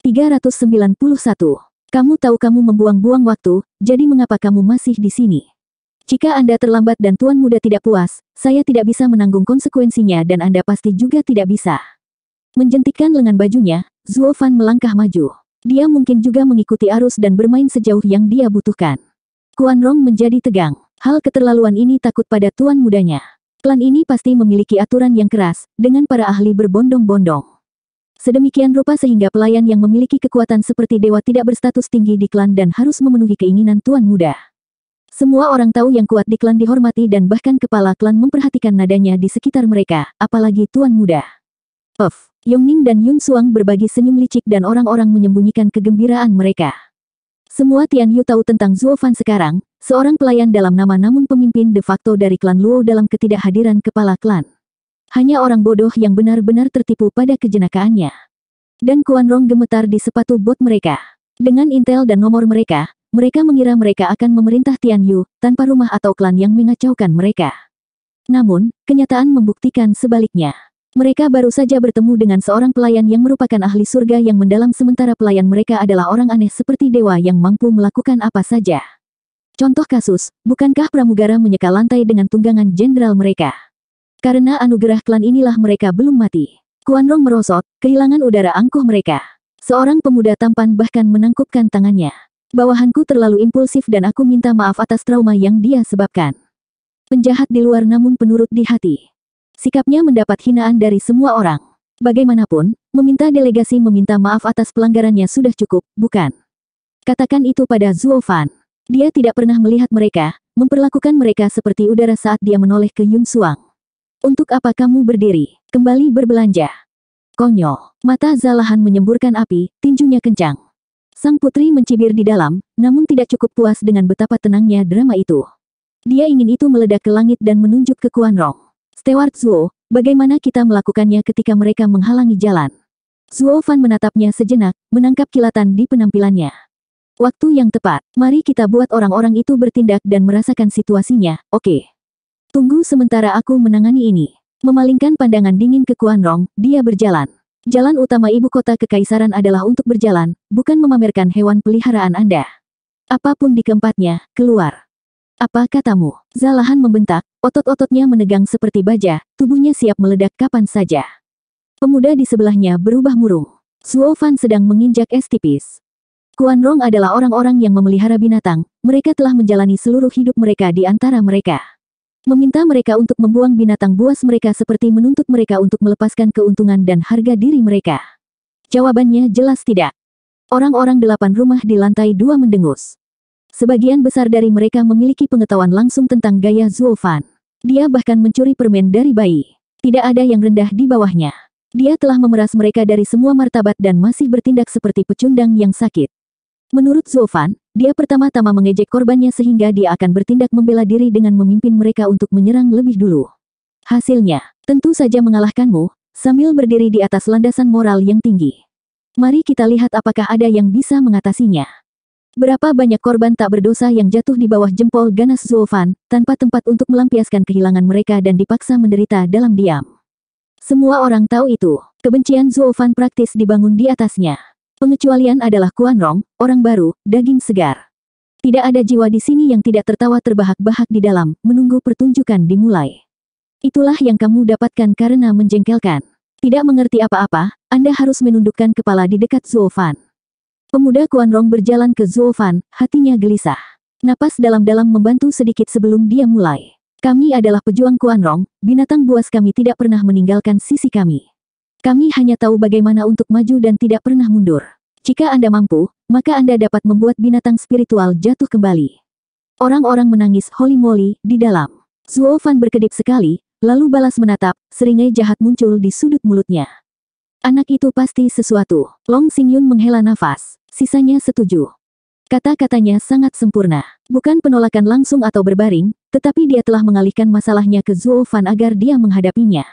391. Kamu tahu kamu membuang-buang waktu, jadi mengapa kamu masih di sini? Jika Anda terlambat dan tuan muda tidak puas, saya tidak bisa menanggung konsekuensinya dan Anda pasti juga tidak bisa. Menjentikkan lengan bajunya, Zuo Fan melangkah maju. Dia mungkin juga mengikuti arus dan bermain sejauh yang dia butuhkan. Kuan Rong menjadi tegang. Hal keterlaluan ini takut pada tuan mudanya. Klan ini pasti memiliki aturan yang keras, dengan para ahli berbondong-bondong sedemikian rupa sehingga pelayan yang memiliki kekuatan seperti dewa tidak berstatus tinggi di klan dan harus memenuhi keinginan tuan muda. Semua orang tahu yang kuat di klan dihormati dan bahkan kepala klan memperhatikan nadanya di sekitar mereka, apalagi tuan muda. Puff, Ning dan Yun Suang berbagi senyum licik dan orang-orang menyembunyikan kegembiraan mereka. Semua Tian Yu tahu tentang Zuo Fan sekarang, seorang pelayan dalam nama namun pemimpin de facto dari klan Luo dalam ketidakhadiran kepala klan. Hanya orang bodoh yang benar-benar tertipu pada kejenakaannya. Dan Kuan Rong gemetar di sepatu bot mereka. Dengan intel dan nomor mereka, mereka mengira mereka akan memerintah Tian Yu, tanpa rumah atau klan yang mengacaukan mereka. Namun, kenyataan membuktikan sebaliknya. Mereka baru saja bertemu dengan seorang pelayan yang merupakan ahli surga yang mendalam sementara pelayan mereka adalah orang aneh seperti dewa yang mampu melakukan apa saja. Contoh kasus, bukankah pramugara menyeka lantai dengan tunggangan jenderal mereka? Karena anugerah klan inilah mereka belum mati. Kuanrong merosot, kehilangan udara angkuh mereka. Seorang pemuda tampan bahkan menangkupkan tangannya. Bawahanku terlalu impulsif dan aku minta maaf atas trauma yang dia sebabkan. Penjahat di luar namun penurut di hati. Sikapnya mendapat hinaan dari semua orang. Bagaimanapun, meminta delegasi meminta maaf atas pelanggarannya sudah cukup, bukan? Katakan itu pada Zuo Fan. Dia tidak pernah melihat mereka, memperlakukan mereka seperti udara saat dia menoleh ke Yun Suang. Untuk apa kamu berdiri? Kembali berbelanja. Konyol. Mata Zalahan menyemburkan api, tinjunya kencang. Sang putri mencibir di dalam, namun tidak cukup puas dengan betapa tenangnya drama itu. Dia ingin itu meledak ke langit dan menunjuk ke Kuan Rong. Steward Zuo, bagaimana kita melakukannya ketika mereka menghalangi jalan? Zuo Fan menatapnya sejenak, menangkap kilatan di penampilannya. Waktu yang tepat, mari kita buat orang-orang itu bertindak dan merasakan situasinya, oke. Okay. Tunggu sementara aku menangani ini. Memalingkan pandangan dingin ke Kuanrong, dia berjalan. Jalan utama ibu kota kekaisaran adalah untuk berjalan, bukan memamerkan hewan peliharaan Anda. Apapun di keempatnya, keluar. Apa katamu? Zalahan membentak, otot-ototnya menegang seperti baja, tubuhnya siap meledak kapan saja. Pemuda di sebelahnya berubah murung. Suo Fan sedang menginjak es tipis. Kuan Rong adalah orang-orang yang memelihara binatang, mereka telah menjalani seluruh hidup mereka di antara mereka. Meminta mereka untuk membuang binatang buas mereka seperti menuntut mereka untuk melepaskan keuntungan dan harga diri mereka. Jawabannya jelas tidak. Orang-orang delapan rumah di lantai dua mendengus. Sebagian besar dari mereka memiliki pengetahuan langsung tentang gaya Zulfan. Dia bahkan mencuri permen dari bayi. Tidak ada yang rendah di bawahnya. Dia telah memeras mereka dari semua martabat dan masih bertindak seperti pecundang yang sakit. Menurut Zofan, dia pertama-tama mengejek korbannya sehingga dia akan bertindak membela diri dengan memimpin mereka untuk menyerang lebih dulu. Hasilnya, tentu saja mengalahkanmu, sambil berdiri di atas landasan moral yang tinggi. Mari kita lihat apakah ada yang bisa mengatasinya. Berapa banyak korban tak berdosa yang jatuh di bawah jempol ganas Zulfan, tanpa tempat untuk melampiaskan kehilangan mereka dan dipaksa menderita dalam diam. Semua orang tahu itu, kebencian Zulfan praktis dibangun di atasnya. Pengecualian adalah Kuan Rong, orang baru, daging segar. Tidak ada jiwa di sini yang tidak tertawa terbahak-bahak di dalam, menunggu pertunjukan dimulai. Itulah yang kamu dapatkan karena menjengkelkan. Tidak mengerti apa-apa, Anda harus menundukkan kepala di dekat Zuofan. Pemuda Kuan Rong berjalan ke Zuofan, hatinya gelisah. Napas dalam-dalam membantu sedikit sebelum dia mulai. Kami adalah pejuang Kuan Rong, binatang buas kami tidak pernah meninggalkan sisi kami. Kami hanya tahu bagaimana untuk maju dan tidak pernah mundur. Jika Anda mampu, maka Anda dapat membuat binatang spiritual jatuh kembali. Orang-orang menangis holy moly di dalam. Zuo Fan berkedip sekali, lalu balas menatap, seringai jahat muncul di sudut mulutnya. Anak itu pasti sesuatu. Long Sing Yun menghela nafas. Sisanya setuju. Kata-katanya sangat sempurna. Bukan penolakan langsung atau berbaring, tetapi dia telah mengalihkan masalahnya ke Zuo Fan agar dia menghadapinya.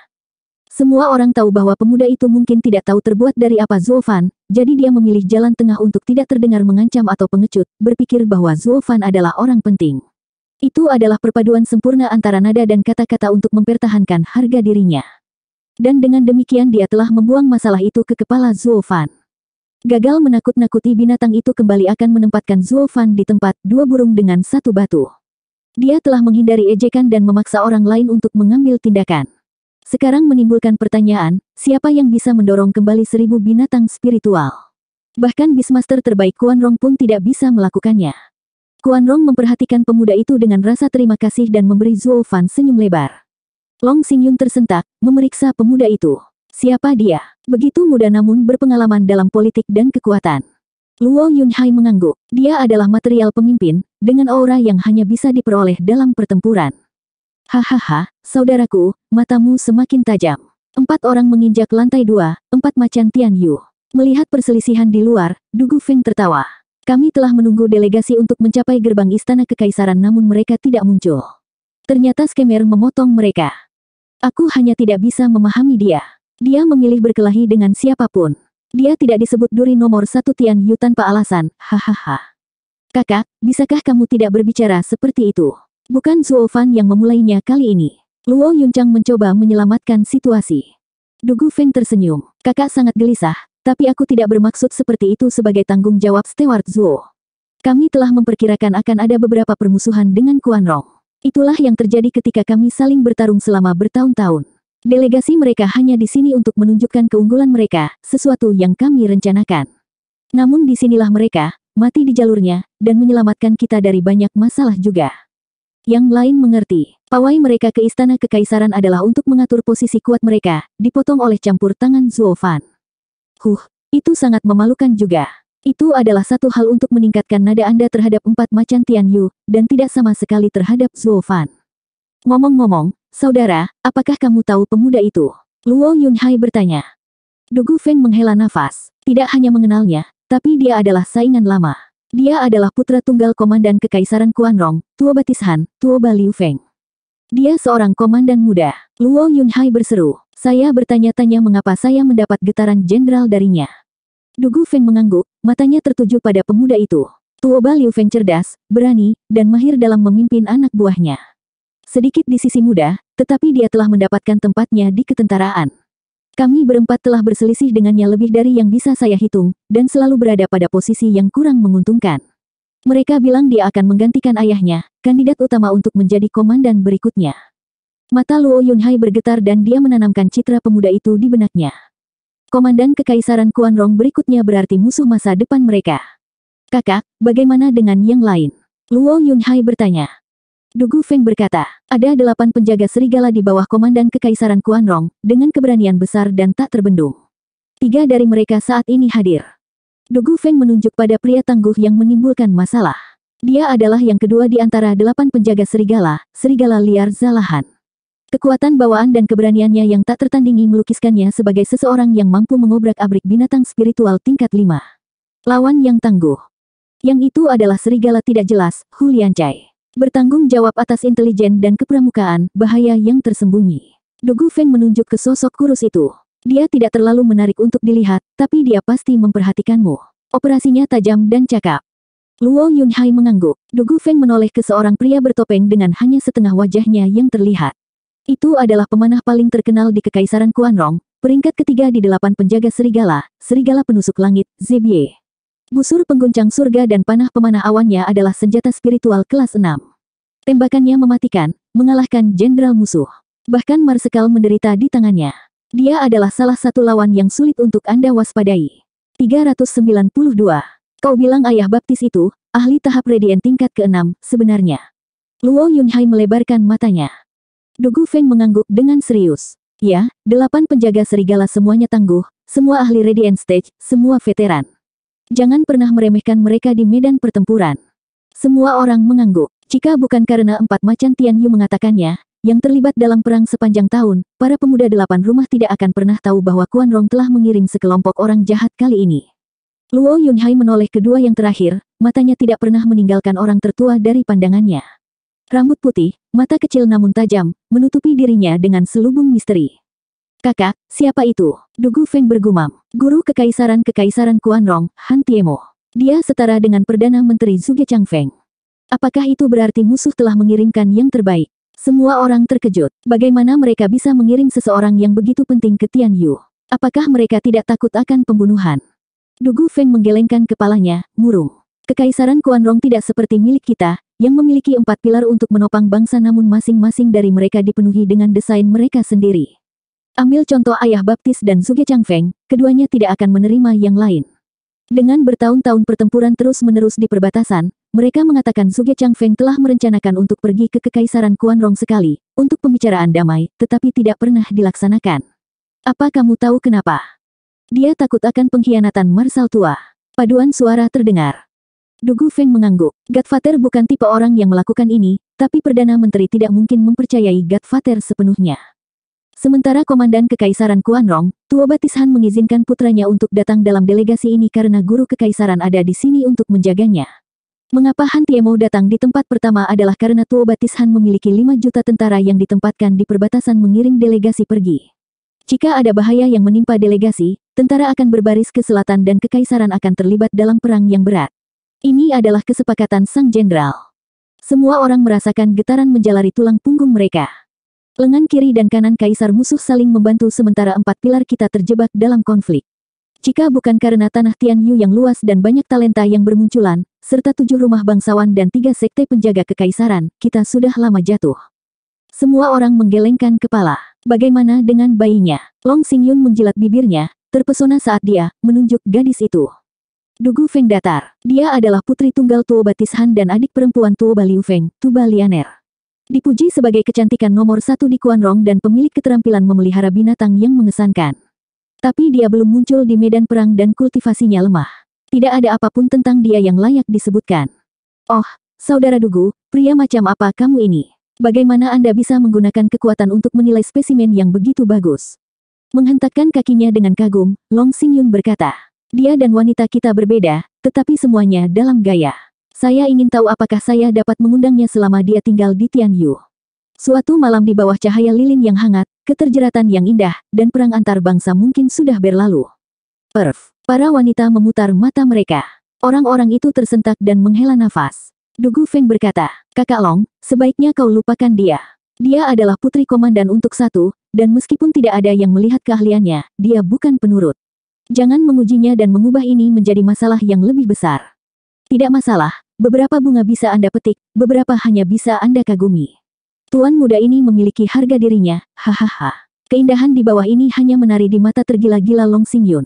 Semua orang tahu bahwa pemuda itu mungkin tidak tahu terbuat dari apa Zulfan, jadi dia memilih jalan tengah untuk tidak terdengar mengancam atau pengecut, berpikir bahwa Zulfan adalah orang penting. Itu adalah perpaduan sempurna antara nada dan kata-kata untuk mempertahankan harga dirinya. Dan dengan demikian dia telah membuang masalah itu ke kepala Zulfan. Gagal menakut-nakuti binatang itu kembali akan menempatkan Zulfan di tempat dua burung dengan satu batu. Dia telah menghindari ejekan dan memaksa orang lain untuk mengambil tindakan sekarang menimbulkan pertanyaan, siapa yang bisa mendorong kembali seribu binatang spiritual? Bahkan Bismaster terbaik Kuan Rong pun tidak bisa melakukannya. Kuan Rong memperhatikan pemuda itu dengan rasa terima kasih dan memberi Zuo Fan senyum lebar. Long Xing tersentak, memeriksa pemuda itu. Siapa dia? Begitu muda namun berpengalaman dalam politik dan kekuatan. Luo Yunhai mengangguk. Dia adalah material pemimpin, dengan aura yang hanya bisa diperoleh dalam pertempuran. Hahaha, saudaraku, matamu semakin tajam. Empat orang menginjak lantai dua, empat macan Tian Yu. Melihat perselisihan di luar, Dugu Feng tertawa. Kami telah menunggu delegasi untuk mencapai gerbang istana kekaisaran namun mereka tidak muncul. Ternyata skemer memotong mereka. Aku hanya tidak bisa memahami dia. Dia memilih berkelahi dengan siapapun. Dia tidak disebut duri nomor satu Tian Yu tanpa alasan, hahaha. Kakak, bisakah kamu tidak berbicara seperti itu? Bukan Fan yang memulainya kali ini. Luo Yuncang mencoba menyelamatkan situasi. Dugu Feng tersenyum. Kakak sangat gelisah, tapi aku tidak bermaksud seperti itu sebagai tanggung jawab Stewart Zuo. Kami telah memperkirakan akan ada beberapa permusuhan dengan Kuan Rong. Itulah yang terjadi ketika kami saling bertarung selama bertahun-tahun. Delegasi mereka hanya di sini untuk menunjukkan keunggulan mereka, sesuatu yang kami rencanakan. Namun disinilah mereka, mati di jalurnya, dan menyelamatkan kita dari banyak masalah juga yang lain mengerti. Pawai mereka ke istana kekaisaran adalah untuk mengatur posisi kuat mereka, dipotong oleh campur tangan Zuofan. Huh, itu sangat memalukan juga. Itu adalah satu hal untuk meningkatkan nada Anda terhadap empat macan Tianyu, dan tidak sama sekali terhadap Zuofan. Ngomong-ngomong, saudara, apakah kamu tahu pemuda itu? Luo Yunhai bertanya. Dugu Feng menghela nafas, tidak hanya mengenalnya, tapi dia adalah saingan lama. Dia adalah putra tunggal komandan Kekaisaran Kuanrong, Tuo Batishan, Tuo Liu Feng. Dia seorang komandan muda. Luo Yunhai berseru, saya bertanya-tanya mengapa saya mendapat getaran jenderal darinya. Dugu Feng mengangguk, matanya tertuju pada pemuda itu. Tuo Tuoba Liu Feng cerdas, berani, dan mahir dalam memimpin anak buahnya. Sedikit di sisi muda, tetapi dia telah mendapatkan tempatnya di ketentaraan. Kami berempat telah berselisih dengannya lebih dari yang bisa saya hitung, dan selalu berada pada posisi yang kurang menguntungkan. Mereka bilang dia akan menggantikan ayahnya, kandidat utama untuk menjadi komandan berikutnya. Mata Luo Yunhai bergetar dan dia menanamkan citra pemuda itu di benaknya. Komandan Kekaisaran Kuanrong berikutnya berarti musuh masa depan mereka. Kakak, bagaimana dengan yang lain? Luo Yunhai bertanya. Dugu Feng berkata, ada delapan penjaga serigala di bawah komandan Kekaisaran Kuanrong, dengan keberanian besar dan tak terbendung. Tiga dari mereka saat ini hadir. Dugu Feng menunjuk pada pria tangguh yang menimbulkan masalah. Dia adalah yang kedua di antara delapan penjaga serigala, serigala liar Zalahan. Kekuatan bawaan dan keberaniannya yang tak tertandingi melukiskannya sebagai seseorang yang mampu mengobrak-abrik binatang spiritual tingkat lima. Lawan yang tangguh. Yang itu adalah serigala tidak jelas, Hulian Chai. Bertanggung jawab atas intelijen dan kepramukaan, bahaya yang tersembunyi. Dugu Feng menunjuk ke sosok kurus itu. Dia tidak terlalu menarik untuk dilihat, tapi dia pasti memperhatikanmu. Operasinya tajam dan cakap. Luo Yunhai mengangguk. Dugu Feng menoleh ke seorang pria bertopeng dengan hanya setengah wajahnya yang terlihat. Itu adalah pemanah paling terkenal di Kekaisaran Kuanrong, peringkat ketiga di delapan penjaga serigala, serigala penusuk langit, Zibie. Busur pengguncang surga dan panah pemanah awannya adalah senjata spiritual kelas 6. Tembakannya mematikan, mengalahkan jenderal musuh. Bahkan Marsekal menderita di tangannya. Dia adalah salah satu lawan yang sulit untuk Anda waspadai. 392. Kau bilang ayah baptis itu, ahli tahap Radiant tingkat ke-6, sebenarnya. Luo Yunhai melebarkan matanya. Dugu Feng mengangguk dengan serius. Ya, delapan penjaga serigala semuanya tangguh, semua ahli Radiant Stage, semua veteran. Jangan pernah meremehkan mereka di medan pertempuran. Semua orang mengangguk. Jika bukan karena empat macan Tianyu mengatakannya, yang terlibat dalam perang sepanjang tahun, para pemuda delapan rumah tidak akan pernah tahu bahwa Kuan Rong telah mengirim sekelompok orang jahat kali ini. Luo Yunhai menoleh kedua yang terakhir, matanya tidak pernah meninggalkan orang tertua dari pandangannya. Rambut putih, mata kecil namun tajam, menutupi dirinya dengan selubung misteri. Kakak, siapa itu? Dugu Feng bergumam. Guru kekaisaran-kekaisaran Kuan Rong, Han Tiemo. Dia setara dengan Perdana Menteri Zuge Feng. Apakah itu berarti musuh telah mengirimkan yang terbaik? Semua orang terkejut. Bagaimana mereka bisa mengirim seseorang yang begitu penting ke Tian Yu? Apakah mereka tidak takut akan pembunuhan? Dugu Feng menggelengkan kepalanya, murung. Kekaisaran Kuan Rong tidak seperti milik kita, yang memiliki empat pilar untuk menopang bangsa namun masing-masing dari mereka dipenuhi dengan desain mereka sendiri. Ambil contoh ayah baptis dan Suge Chang Feng, keduanya tidak akan menerima yang lain. Dengan bertahun-tahun pertempuran terus-menerus di perbatasan, mereka mengatakan Suge Feng telah merencanakan untuk pergi ke Kekaisaran Kuanrong sekali, untuk pembicaraan damai, tetapi tidak pernah dilaksanakan. Apa kamu tahu kenapa? Dia takut akan pengkhianatan Marsal Tua. Paduan suara terdengar. Dugu Feng mengangguk. Godfather bukan tipe orang yang melakukan ini, tapi Perdana Menteri tidak mungkin mempercayai Godfather sepenuhnya. Sementara Komandan Kekaisaran Kuanrong, Tua Batishan mengizinkan putranya untuk datang dalam delegasi ini karena guru kekaisaran ada di sini untuk menjaganya. Mengapa Han Tiemo datang di tempat pertama adalah karena Tua Batishan memiliki 5 juta tentara yang ditempatkan di perbatasan mengiring delegasi pergi. Jika ada bahaya yang menimpa delegasi, tentara akan berbaris ke selatan dan kekaisaran akan terlibat dalam perang yang berat. Ini adalah kesepakatan sang jenderal. Semua orang merasakan getaran menjalari tulang punggung mereka. Lengan kiri dan kanan kaisar musuh saling membantu sementara empat pilar kita terjebak dalam konflik. Jika bukan karena tanah Tian Yu yang luas dan banyak talenta yang bermunculan, serta tujuh rumah bangsawan dan tiga sekte penjaga kekaisaran, kita sudah lama jatuh. Semua orang menggelengkan kepala. Bagaimana dengan bayinya? Long Yun menjilat bibirnya, terpesona saat dia menunjuk gadis itu. Dugu Feng Datar. Dia adalah putri tunggal Tuo Batishan dan adik perempuan Tuo Baliu Feng, Tuba Lianer. Dipuji sebagai kecantikan nomor satu di Kuanrong dan pemilik keterampilan memelihara binatang yang mengesankan. Tapi dia belum muncul di medan perang dan kultivasinya lemah. Tidak ada apapun tentang dia yang layak disebutkan. Oh, saudara Dugu, pria macam apa kamu ini? Bagaimana Anda bisa menggunakan kekuatan untuk menilai spesimen yang begitu bagus? Menghentakkan kakinya dengan kagum, Long Xingyun berkata. Dia dan wanita kita berbeda, tetapi semuanya dalam gaya. Saya ingin tahu apakah saya dapat mengundangnya selama dia tinggal di Tianyu. Suatu malam di bawah cahaya lilin yang hangat, keterjeratan yang indah, dan perang antar bangsa mungkin sudah berlalu. Perf. Para wanita memutar mata mereka. Orang-orang itu tersentak dan menghela nafas. Dugu Feng berkata, Kakak Long, sebaiknya kau lupakan dia. Dia adalah putri komandan untuk satu, dan meskipun tidak ada yang melihat keahliannya, dia bukan penurut. Jangan mengujinya dan mengubah ini menjadi masalah yang lebih besar. Tidak masalah, Beberapa bunga bisa Anda petik, beberapa hanya bisa Anda kagumi. Tuan muda ini memiliki harga dirinya, hahaha. Keindahan di bawah ini hanya menari di mata tergila-gila Long Xingyun.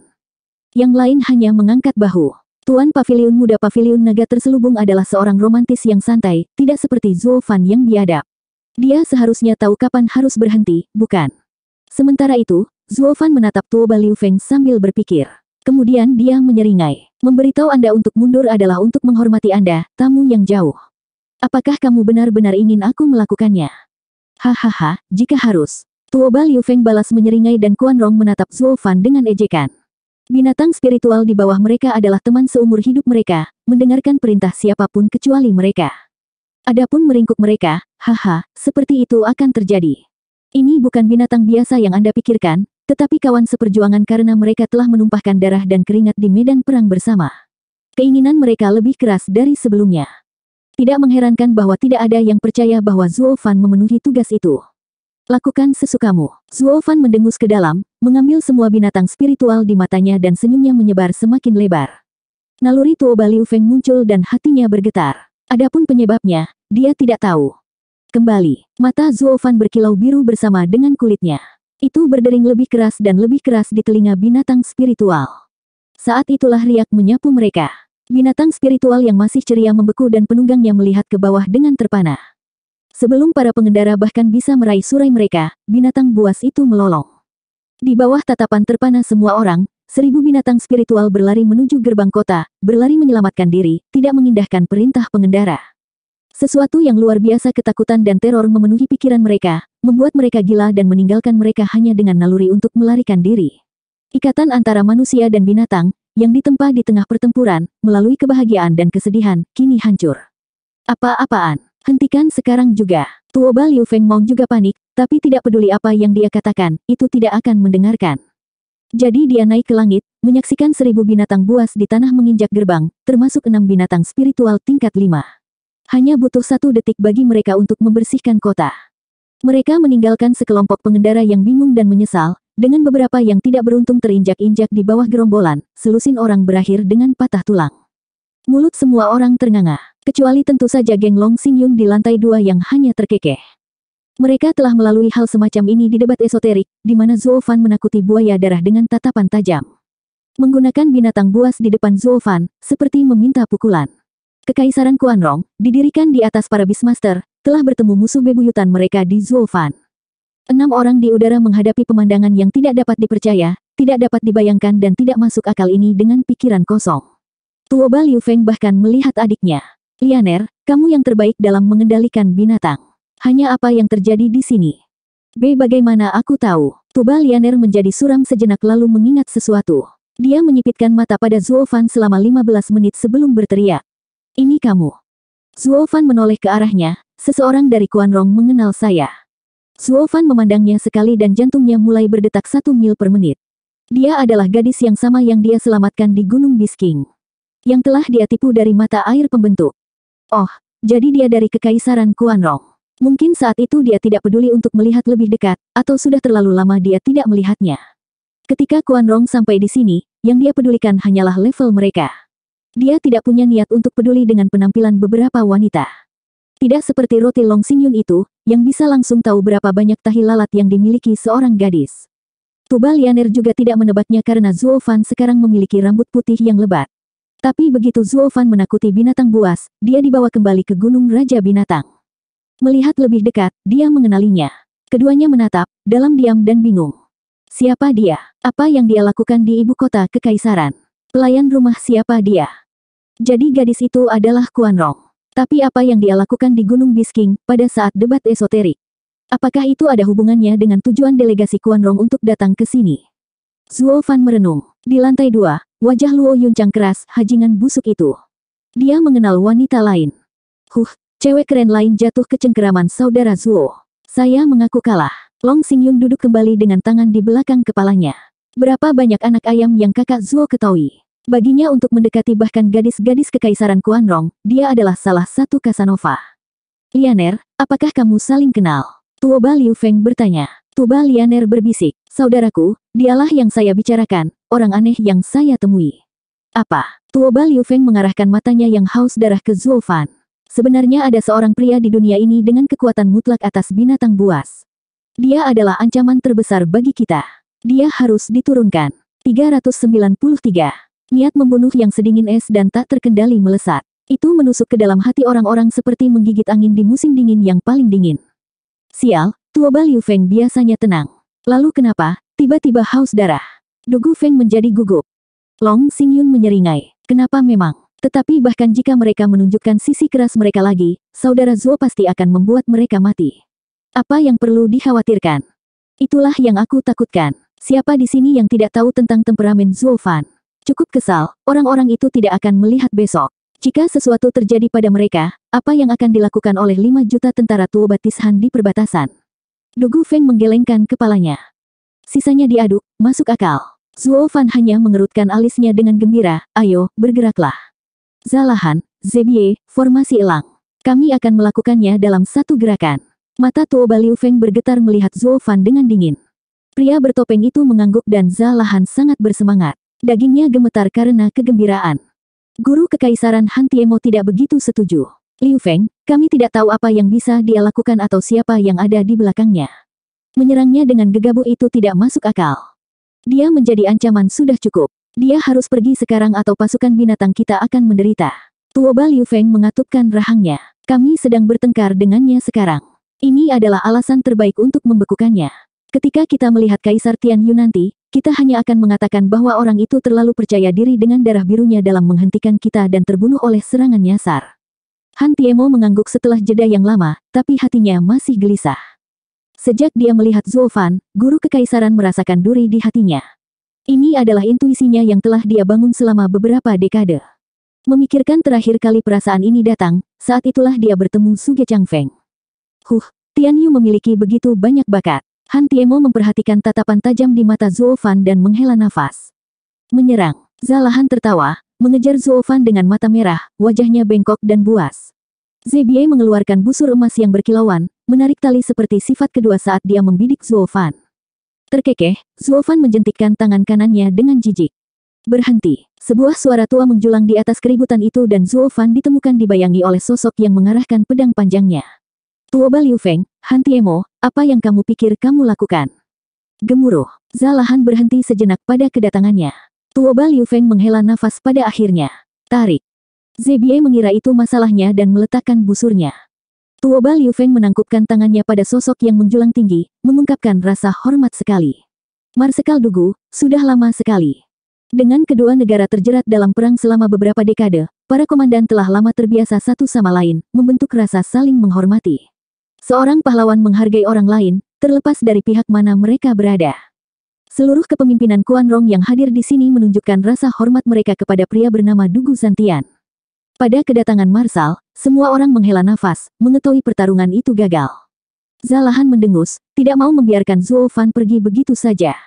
Yang lain hanya mengangkat bahu. Tuan Pavilion Muda Pavilion Naga terselubung adalah seorang romantis yang santai, tidak seperti Zhou Fan yang biadab. Dia seharusnya tahu kapan harus berhenti, bukan? Sementara itu, Zhuo Fan menatap Tuo Liu Feng sambil berpikir. Kemudian dia menyeringai. Memberitahu Anda untuk mundur adalah untuk menghormati Anda, tamu yang jauh. Apakah kamu benar-benar ingin aku melakukannya? Hahaha, jika harus. Tuoba Liu Feng balas menyeringai dan Kuan Rong menatap Zuo Fan dengan ejekan. Binatang spiritual di bawah mereka adalah teman seumur hidup mereka, mendengarkan perintah siapapun kecuali mereka. Adapun meringkuk mereka, haha, seperti itu akan terjadi. Ini bukan binatang biasa yang Anda pikirkan, tetapi kawan seperjuangan karena mereka telah menumpahkan darah dan keringat di medan perang bersama. Keinginan mereka lebih keras dari sebelumnya. Tidak mengherankan bahwa tidak ada yang percaya bahwa Zuo Fan memenuhi tugas itu. Lakukan sesukamu. Zuo Fan mendengus ke dalam, mengambil semua binatang spiritual di matanya dan senyumnya menyebar semakin lebar. Naluri Tuo Baliu Feng muncul dan hatinya bergetar. Adapun penyebabnya, dia tidak tahu. Kembali, mata Zuo Fan berkilau biru bersama dengan kulitnya. Itu berdering lebih keras dan lebih keras di telinga binatang spiritual. Saat itulah riak menyapu mereka. Binatang spiritual yang masih ceria membeku dan penunggangnya melihat ke bawah dengan terpana. Sebelum para pengendara bahkan bisa meraih surai mereka, binatang buas itu melolong. Di bawah tatapan terpana semua orang, seribu binatang spiritual berlari menuju gerbang kota, berlari menyelamatkan diri, tidak mengindahkan perintah pengendara. Sesuatu yang luar biasa ketakutan dan teror memenuhi pikiran mereka, membuat mereka gila dan meninggalkan mereka hanya dengan naluri untuk melarikan diri. Ikatan antara manusia dan binatang, yang ditempa di tengah pertempuran, melalui kebahagiaan dan kesedihan, kini hancur. Apa-apaan? Hentikan sekarang juga. Tuoba Liu Mong juga panik, tapi tidak peduli apa yang dia katakan, itu tidak akan mendengarkan. Jadi dia naik ke langit, menyaksikan seribu binatang buas di tanah menginjak gerbang, termasuk enam binatang spiritual tingkat lima. Hanya butuh satu detik bagi mereka untuk membersihkan kota. Mereka meninggalkan sekelompok pengendara yang bingung dan menyesal, dengan beberapa yang tidak beruntung terinjak-injak di bawah gerombolan, selusin orang berakhir dengan patah tulang. Mulut semua orang ternganga, kecuali tentu saja geng Long Sing Yun di lantai dua yang hanya terkekeh. Mereka telah melalui hal semacam ini di debat esoterik, di mana Zuo Fan menakuti buaya darah dengan tatapan tajam. Menggunakan binatang buas di depan Zuo Fan, seperti meminta pukulan. Kekaisaran Kuanrong, didirikan di atas para Beastmaster, telah bertemu musuh bebuyutan mereka di Zulfan. Enam orang di udara menghadapi pemandangan yang tidak dapat dipercaya, tidak dapat dibayangkan dan tidak masuk akal ini dengan pikiran kosong. Tuoba Liu Feng bahkan melihat adiknya. Lianer, kamu yang terbaik dalam mengendalikan binatang. Hanya apa yang terjadi di sini? B. Bagaimana aku tahu? Tuba Lianer menjadi suram sejenak lalu mengingat sesuatu. Dia menyipitkan mata pada Zuo Fan selama 15 menit sebelum berteriak. Ini kamu. Fan menoleh ke arahnya, seseorang dari Kuan Rong mengenal saya. Fan memandangnya sekali dan jantungnya mulai berdetak satu mil per menit. Dia adalah gadis yang sama yang dia selamatkan di Gunung Bisking. Yang telah dia tipu dari mata air pembentuk. Oh, jadi dia dari Kekaisaran Kuan Rong. Mungkin saat itu dia tidak peduli untuk melihat lebih dekat, atau sudah terlalu lama dia tidak melihatnya. Ketika Kuan Rong sampai di sini, yang dia pedulikan hanyalah level mereka. Dia tidak punya niat untuk peduli dengan penampilan beberapa wanita. Tidak seperti roti Long Xinyun itu, yang bisa langsung tahu berapa banyak tahi lalat yang dimiliki seorang gadis. Tuba Lianer juga tidak menebaknya karena Zuo Fan sekarang memiliki rambut putih yang lebat. Tapi begitu Zuo Fan menakuti binatang buas, dia dibawa kembali ke Gunung Raja Binatang. Melihat lebih dekat, dia mengenalinya. Keduanya menatap, dalam diam dan bingung. Siapa dia? Apa yang dia lakukan di ibu kota kekaisaran? Pelayan rumah siapa dia? Jadi gadis itu adalah Kuan Rong. Tapi apa yang dia lakukan di Gunung Bisking pada saat debat esoterik? Apakah itu ada hubungannya dengan tujuan delegasi Kuan Rong untuk datang ke sini? Zuo Fan merenung. Di lantai dua, wajah Luo Yuncang keras, hajingan busuk itu. Dia mengenal wanita lain. Huh, cewek keren lain jatuh ke cengkeraman saudara Zuo. Saya mengaku kalah. Long Sing Yun duduk kembali dengan tangan di belakang kepalanya. Berapa banyak anak ayam yang kakak Zuo ketahui? Baginya untuk mendekati bahkan gadis-gadis kekaisaran Kuanrong, dia adalah salah satu Casanova. Lianer, apakah kamu saling kenal? Tuoba Liu Feng bertanya. Tuba Lianer berbisik, saudaraku, dialah yang saya bicarakan, orang aneh yang saya temui. Apa? Tuoba Liu Feng mengarahkan matanya yang haus darah ke Zuo Fan. Sebenarnya ada seorang pria di dunia ini dengan kekuatan mutlak atas binatang buas. Dia adalah ancaman terbesar bagi kita. Dia harus diturunkan. 393. Niat membunuh yang sedingin es dan tak terkendali melesat. Itu menusuk ke dalam hati orang-orang seperti menggigit angin di musim dingin yang paling dingin. Sial, tua Liu Feng biasanya tenang. Lalu kenapa, tiba-tiba haus darah. Dugu Feng menjadi gugup. Long Yun menyeringai. Kenapa memang? Tetapi bahkan jika mereka menunjukkan sisi keras mereka lagi, saudara Zuo pasti akan membuat mereka mati. Apa yang perlu dikhawatirkan? Itulah yang aku takutkan. Siapa di sini yang tidak tahu tentang temperamen Zuo Fan? Cukup kesal, orang-orang itu tidak akan melihat besok. Jika sesuatu terjadi pada mereka, apa yang akan dilakukan oleh 5 juta tentara tua Batis Han di perbatasan? Dugu Feng menggelengkan kepalanya. Sisanya diaduk, masuk akal. Zuo Fan hanya mengerutkan alisnya dengan gembira, ayo, bergeraklah. Zalahan, Zebie, formasi elang. Kami akan melakukannya dalam satu gerakan. Mata Tuo Baliu Feng bergetar melihat Zuo Fan dengan dingin. Pria bertopeng itu mengangguk dan Zalahan sangat bersemangat. Dagingnya gemetar karena kegembiraan. Guru Kekaisaran Han Tiemo tidak begitu setuju. Liu Feng, kami tidak tahu apa yang bisa dia lakukan atau siapa yang ada di belakangnya. Menyerangnya dengan gegabah itu tidak masuk akal. Dia menjadi ancaman sudah cukup. Dia harus pergi sekarang atau pasukan binatang kita akan menderita. Tuoba Liu Feng mengatupkan rahangnya. Kami sedang bertengkar dengannya sekarang. Ini adalah alasan terbaik untuk membekukannya. Ketika kita melihat Kaisar Tian Yu nanti, kita hanya akan mengatakan bahwa orang itu terlalu percaya diri dengan darah birunya dalam menghentikan kita dan terbunuh oleh serangan nyasar. Han Tiemo mengangguk setelah jeda yang lama, tapi hatinya masih gelisah. Sejak dia melihat Zulfan, guru kekaisaran merasakan duri di hatinya. Ini adalah intuisinya yang telah dia bangun selama beberapa dekade. Memikirkan terakhir kali perasaan ini datang, saat itulah dia bertemu Suge Changfeng. Huh, Tian Yu memiliki begitu banyak bakat. Han Tiemo memperhatikan tatapan tajam di mata Zuofan dan menghela nafas. Menyerang. Zalahan tertawa, mengejar Zuofan dengan mata merah, wajahnya bengkok dan buas. Zebie mengeluarkan busur emas yang berkilauan, menarik tali seperti sifat kedua saat dia membidik Zuofan. Terkekeh, Zuofan menjentikkan tangan kanannya dengan jijik. Berhenti. Sebuah suara tua menjulang di atas keributan itu dan Zuofan ditemukan dibayangi oleh sosok yang mengarahkan pedang panjangnya. Tuoba Liu Feng, Hantiemo, apa yang kamu pikir kamu lakukan? Gemuruh, Zalahan berhenti sejenak pada kedatangannya. Tuoba Liu Feng menghela nafas pada akhirnya. Tarik. Zebie mengira itu masalahnya dan meletakkan busurnya. Tuoba Liu Feng menangkupkan tangannya pada sosok yang menjulang tinggi, mengungkapkan rasa hormat sekali. Marsekal Dugu, sudah lama sekali. Dengan kedua negara terjerat dalam perang selama beberapa dekade, para komandan telah lama terbiasa satu sama lain, membentuk rasa saling menghormati. Seorang pahlawan menghargai orang lain, terlepas dari pihak mana mereka berada. Seluruh kepemimpinan Kuan Rong yang hadir di sini menunjukkan rasa hormat mereka kepada pria bernama Dugu Santian. Pada kedatangan Marsal, semua orang menghela nafas, mengetahui pertarungan itu gagal. Zalahan mendengus, tidak mau membiarkan Zuo Fan pergi begitu saja.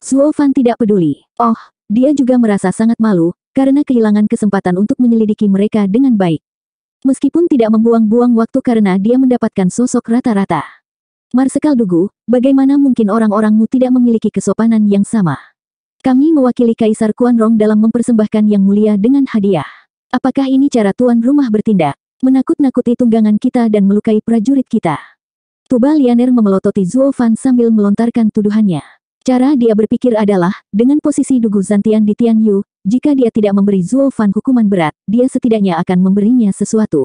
Zuo Fan tidak peduli. Oh, dia juga merasa sangat malu, karena kehilangan kesempatan untuk menyelidiki mereka dengan baik. Meskipun tidak membuang-buang waktu karena dia mendapatkan sosok rata-rata. Marsekal Dugu, bagaimana mungkin orang-orangmu tidak memiliki kesopanan yang sama? Kami mewakili Kaisar Kuanrong dalam mempersembahkan yang mulia dengan hadiah. Apakah ini cara tuan rumah bertindak? Menakut-nakuti tunggangan kita dan melukai prajurit kita. Tuba Lianer memelototi Zuofan sambil melontarkan tuduhannya. Cara dia berpikir adalah, dengan posisi Dugu Zantian di Tian Yu, jika dia tidak memberi Zuo Fan hukuman berat, dia setidaknya akan memberinya sesuatu.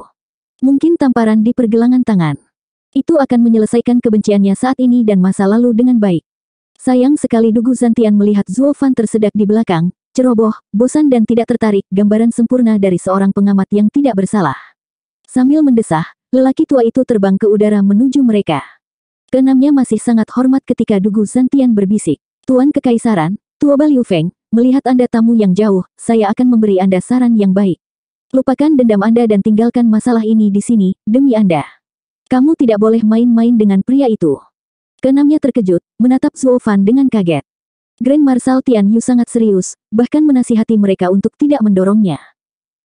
Mungkin tamparan di pergelangan tangan. Itu akan menyelesaikan kebenciannya saat ini dan masa lalu dengan baik. Sayang sekali Dugu Zantian melihat Zuo Fan tersedak di belakang, ceroboh, bosan dan tidak tertarik gambaran sempurna dari seorang pengamat yang tidak bersalah. Sambil mendesah, lelaki tua itu terbang ke udara menuju mereka. Keenamnya masih sangat hormat ketika Dugu Zantian berbisik. Tuan Kekaisaran, Tua Liu Feng, melihat Anda tamu yang jauh, saya akan memberi Anda saran yang baik. Lupakan dendam Anda dan tinggalkan masalah ini di sini, demi Anda. Kamu tidak boleh main-main dengan pria itu. Keenamnya terkejut, menatap Zuo Fan dengan kaget. Grand Marshal Tian Yu sangat serius, bahkan menasihati mereka untuk tidak mendorongnya.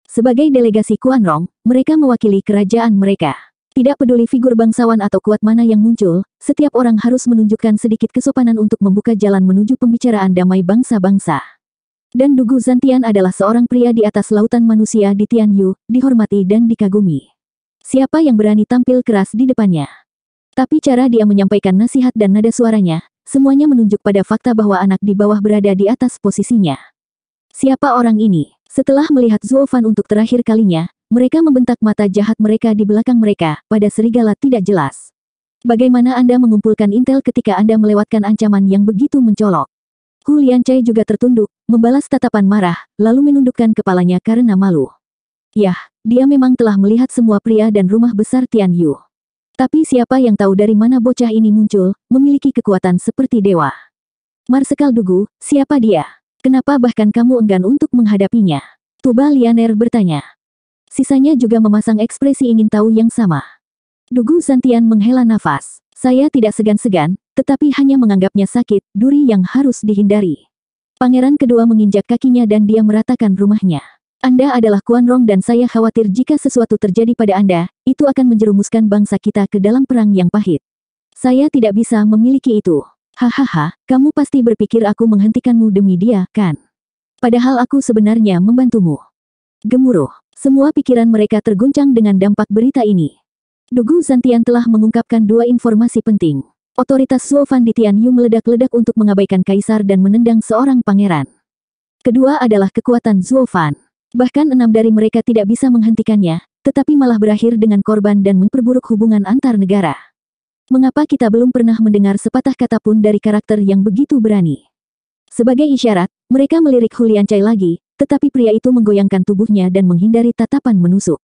Sebagai delegasi Kuan Rong, mereka mewakili kerajaan mereka. Tidak peduli figur bangsawan atau kuat mana yang muncul, setiap orang harus menunjukkan sedikit kesopanan untuk membuka jalan menuju pembicaraan damai bangsa-bangsa. Dan Dugu Zantian adalah seorang pria di atas lautan manusia di Tianyu, dihormati dan dikagumi. Siapa yang berani tampil keras di depannya? Tapi cara dia menyampaikan nasihat dan nada suaranya, semuanya menunjuk pada fakta bahwa anak di bawah berada di atas posisinya. Siapa orang ini? Setelah melihat Zuofan untuk terakhir kalinya, mereka membentak mata jahat mereka di belakang mereka, pada serigala tidak jelas. Bagaimana Anda mengumpulkan intel ketika Anda melewatkan ancaman yang begitu mencolok? Hu Liancai juga tertunduk, membalas tatapan marah, lalu menundukkan kepalanya karena malu. Yah, dia memang telah melihat semua pria dan rumah besar Tian Yu. Tapi siapa yang tahu dari mana bocah ini muncul, memiliki kekuatan seperti dewa. Marsekal Dugu, siapa dia? Kenapa bahkan kamu enggan untuk menghadapinya? Tuba Lianer bertanya sisanya juga memasang ekspresi ingin tahu yang sama. Dugu Santian menghela nafas. Saya tidak segan-segan, tetapi hanya menganggapnya sakit, duri yang harus dihindari. Pangeran kedua menginjak kakinya dan dia meratakan rumahnya. Anda adalah Kuan Rong dan saya khawatir jika sesuatu terjadi pada Anda, itu akan menjerumuskan bangsa kita ke dalam perang yang pahit. Saya tidak bisa memiliki itu. Hahaha, kamu pasti berpikir aku menghentikanmu demi dia, kan? Padahal aku sebenarnya membantumu. Gemuruh. Semua pikiran mereka terguncang dengan dampak berita ini. Dugu Zantian telah mengungkapkan dua informasi penting. Otoritas Suofan di Tianyu meledak-ledak untuk mengabaikan kaisar dan menendang seorang pangeran. Kedua adalah kekuatan Zuofan. Bahkan enam dari mereka tidak bisa menghentikannya, tetapi malah berakhir dengan korban dan memperburuk hubungan antar negara. Mengapa kita belum pernah mendengar sepatah kata pun dari karakter yang begitu berani? Sebagai isyarat, mereka melirik Hulian Chai lagi, tetapi pria itu menggoyangkan tubuhnya dan menghindari tatapan menusuk.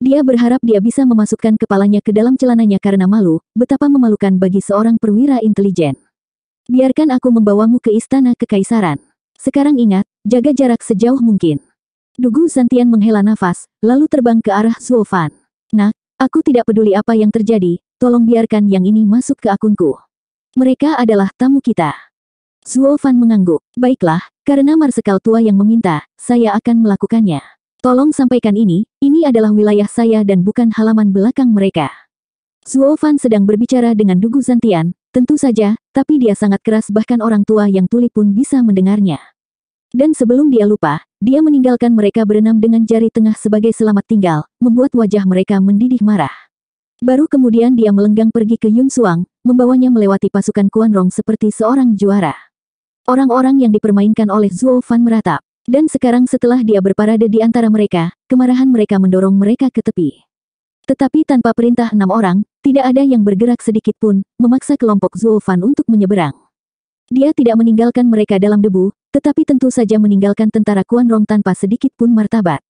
Dia berharap dia bisa memasukkan kepalanya ke dalam celananya karena malu, betapa memalukan bagi seorang perwira intelijen. Biarkan aku membawamu ke istana kekaisaran. Sekarang ingat, jaga jarak sejauh mungkin. Dugu Santian menghela nafas, lalu terbang ke arah Zulfan. Nak, aku tidak peduli apa yang terjadi, tolong biarkan yang ini masuk ke akunku. Mereka adalah tamu kita. Zuofan mengangguk. Baiklah, karena marsekal tua yang meminta, saya akan melakukannya. Tolong sampaikan ini, ini adalah wilayah saya dan bukan halaman belakang mereka. Zuo Fan sedang berbicara dengan Dugu Zantian, tentu saja, tapi dia sangat keras bahkan orang tua yang tuli pun bisa mendengarnya. Dan sebelum dia lupa, dia meninggalkan mereka berenam dengan jari tengah sebagai selamat tinggal, membuat wajah mereka mendidih marah. Baru kemudian dia melenggang pergi ke Yun Suang, membawanya melewati pasukan Kuan Rong seperti seorang juara. Orang-orang yang dipermainkan oleh Zhuo Fan meratap. Dan sekarang setelah dia berparade di antara mereka, kemarahan mereka mendorong mereka ke tepi. Tetapi tanpa perintah enam orang, tidak ada yang bergerak sedikit pun, memaksa kelompok Zhuo Fan untuk menyeberang. Dia tidak meninggalkan mereka dalam debu, tetapi tentu saja meninggalkan tentara Kuan Rong tanpa sedikit pun martabat.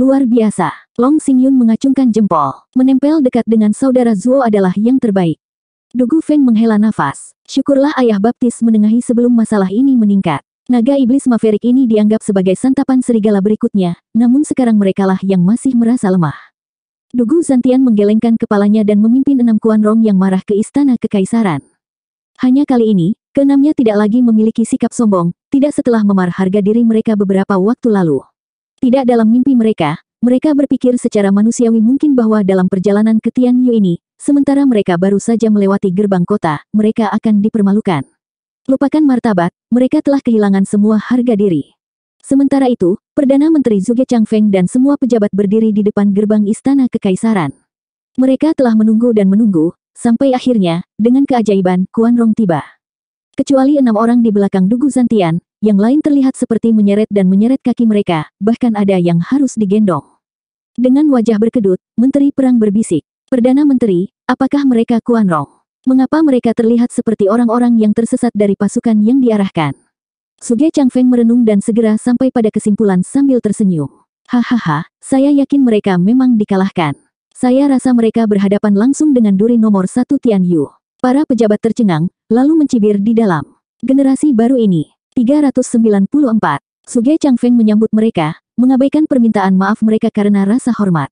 Luar biasa, Long Xingyun mengacungkan jempol, menempel dekat dengan saudara Zuo adalah yang terbaik. Dugu Feng menghela nafas. Syukurlah ayah baptis menengahi sebelum masalah ini meningkat. Naga iblis maverik ini dianggap sebagai santapan serigala berikutnya, namun sekarang merekalah yang masih merasa lemah. Dugu Zantian menggelengkan kepalanya dan memimpin enam kuan rong yang marah ke istana kekaisaran. Hanya kali ini, keenamnya tidak lagi memiliki sikap sombong, tidak setelah memar harga diri mereka beberapa waktu lalu. Tidak dalam mimpi mereka, mereka berpikir secara manusiawi mungkin bahwa dalam perjalanan ke Tian ini, Sementara mereka baru saja melewati gerbang kota, mereka akan dipermalukan. Lupakan martabat, mereka telah kehilangan semua harga diri. Sementara itu, Perdana Menteri Zuge Changfeng dan semua pejabat berdiri di depan gerbang Istana Kekaisaran. Mereka telah menunggu dan menunggu, sampai akhirnya, dengan keajaiban, Kuan Rong tiba. Kecuali enam orang di belakang Dugu Zantian, yang lain terlihat seperti menyeret dan menyeret kaki mereka, bahkan ada yang harus digendong. Dengan wajah berkedut, Menteri Perang berbisik, Perdana Menteri, apakah mereka Kuan Rong? Mengapa mereka terlihat seperti orang-orang yang tersesat dari pasukan yang diarahkan? Suge Chang Feng merenung dan segera sampai pada kesimpulan sambil tersenyum. Hahaha, saya yakin mereka memang dikalahkan. Saya rasa mereka berhadapan langsung dengan duri nomor satu Tian Yu. Para pejabat tercengang, lalu mencibir di dalam. Generasi baru ini, 394. Suge Feng menyambut mereka, mengabaikan permintaan maaf mereka karena rasa hormat.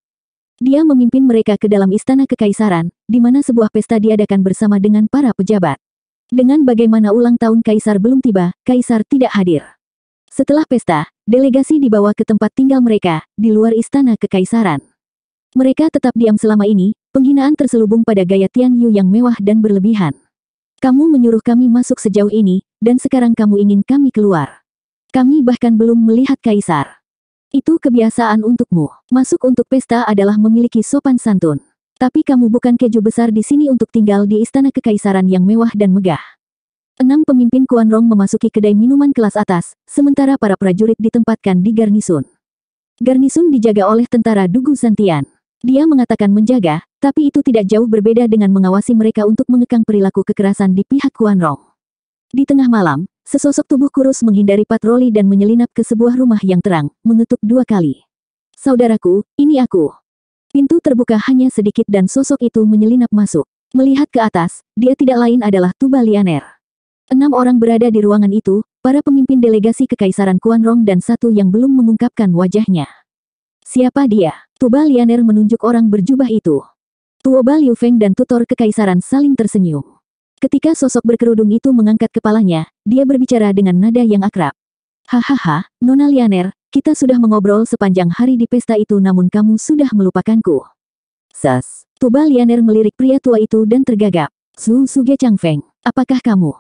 Dia memimpin mereka ke dalam istana kekaisaran, di mana sebuah pesta diadakan bersama dengan para pejabat. Dengan bagaimana ulang tahun kaisar belum tiba, kaisar tidak hadir. Setelah pesta, delegasi dibawa ke tempat tinggal mereka, di luar istana kekaisaran. Mereka tetap diam selama ini, penghinaan terselubung pada gaya Tian Yu yang mewah dan berlebihan. Kamu menyuruh kami masuk sejauh ini, dan sekarang kamu ingin kami keluar. Kami bahkan belum melihat kaisar. Itu kebiasaan untukmu. Masuk untuk pesta adalah memiliki sopan santun. Tapi kamu bukan keju besar di sini untuk tinggal di istana kekaisaran yang mewah dan megah. Enam pemimpin Kuan Rong memasuki kedai minuman kelas atas, sementara para prajurit ditempatkan di garnisun. Garnisun dijaga oleh tentara Dugu Santian. Dia mengatakan menjaga, tapi itu tidak jauh berbeda dengan mengawasi mereka untuk mengekang perilaku kekerasan di pihak Kuan Rong. Di tengah malam, Sesosok tubuh kurus menghindari patroli dan menyelinap ke sebuah rumah yang terang, mengetuk dua kali. Saudaraku, ini aku. Pintu terbuka hanya sedikit dan sosok itu menyelinap masuk. Melihat ke atas, dia tidak lain adalah Tubalianer. Enam orang berada di ruangan itu, para pemimpin delegasi Kekaisaran Kuanrong dan satu yang belum mengungkapkan wajahnya. Siapa dia? Tubalianer menunjuk orang berjubah itu. Tuoba Liu Feng dan tutor Kekaisaran saling tersenyum. Ketika sosok berkerudung itu mengangkat kepalanya, dia berbicara dengan nada yang akrab. Hahaha, Nona Lianer, kita sudah mengobrol sepanjang hari di pesta itu namun kamu sudah melupakanku. Sas, Tuba Lianer melirik pria tua itu dan tergagap. Su Suge Changfeng, apakah kamu?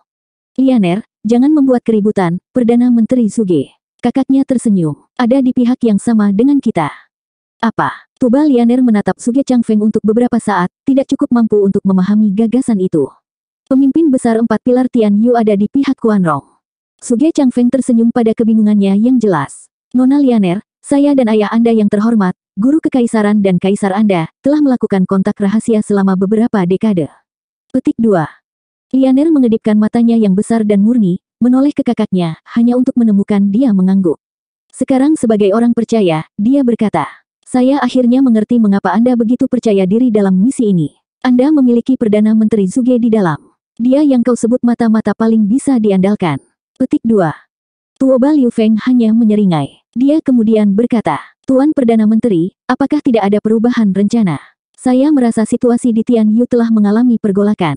Lianer, jangan membuat keributan, Perdana Menteri Suge. Kakaknya tersenyum, ada di pihak yang sama dengan kita. Apa? Tuba Lianer menatap Suge Changfeng untuk beberapa saat, tidak cukup mampu untuk memahami gagasan itu. Pemimpin besar empat pilar Tian Yu ada di pihak Kuan Rong. Suge Feng tersenyum pada kebingungannya yang jelas. Nona Lianer, saya dan ayah Anda yang terhormat, guru kekaisaran dan kaisar Anda, telah melakukan kontak rahasia selama beberapa dekade. Petik 2. Lianer mengedipkan matanya yang besar dan murni, menoleh ke kakaknya, hanya untuk menemukan dia mengangguk. Sekarang sebagai orang percaya, dia berkata, saya akhirnya mengerti mengapa Anda begitu percaya diri dalam misi ini. Anda memiliki Perdana Menteri Zuge di dalam. Dia yang kau sebut mata-mata paling bisa diandalkan. Petik 2. Tuoba Liu Feng hanya menyeringai. Dia kemudian berkata, Tuan Perdana Menteri, apakah tidak ada perubahan rencana? Saya merasa situasi di Tian Yu telah mengalami pergolakan.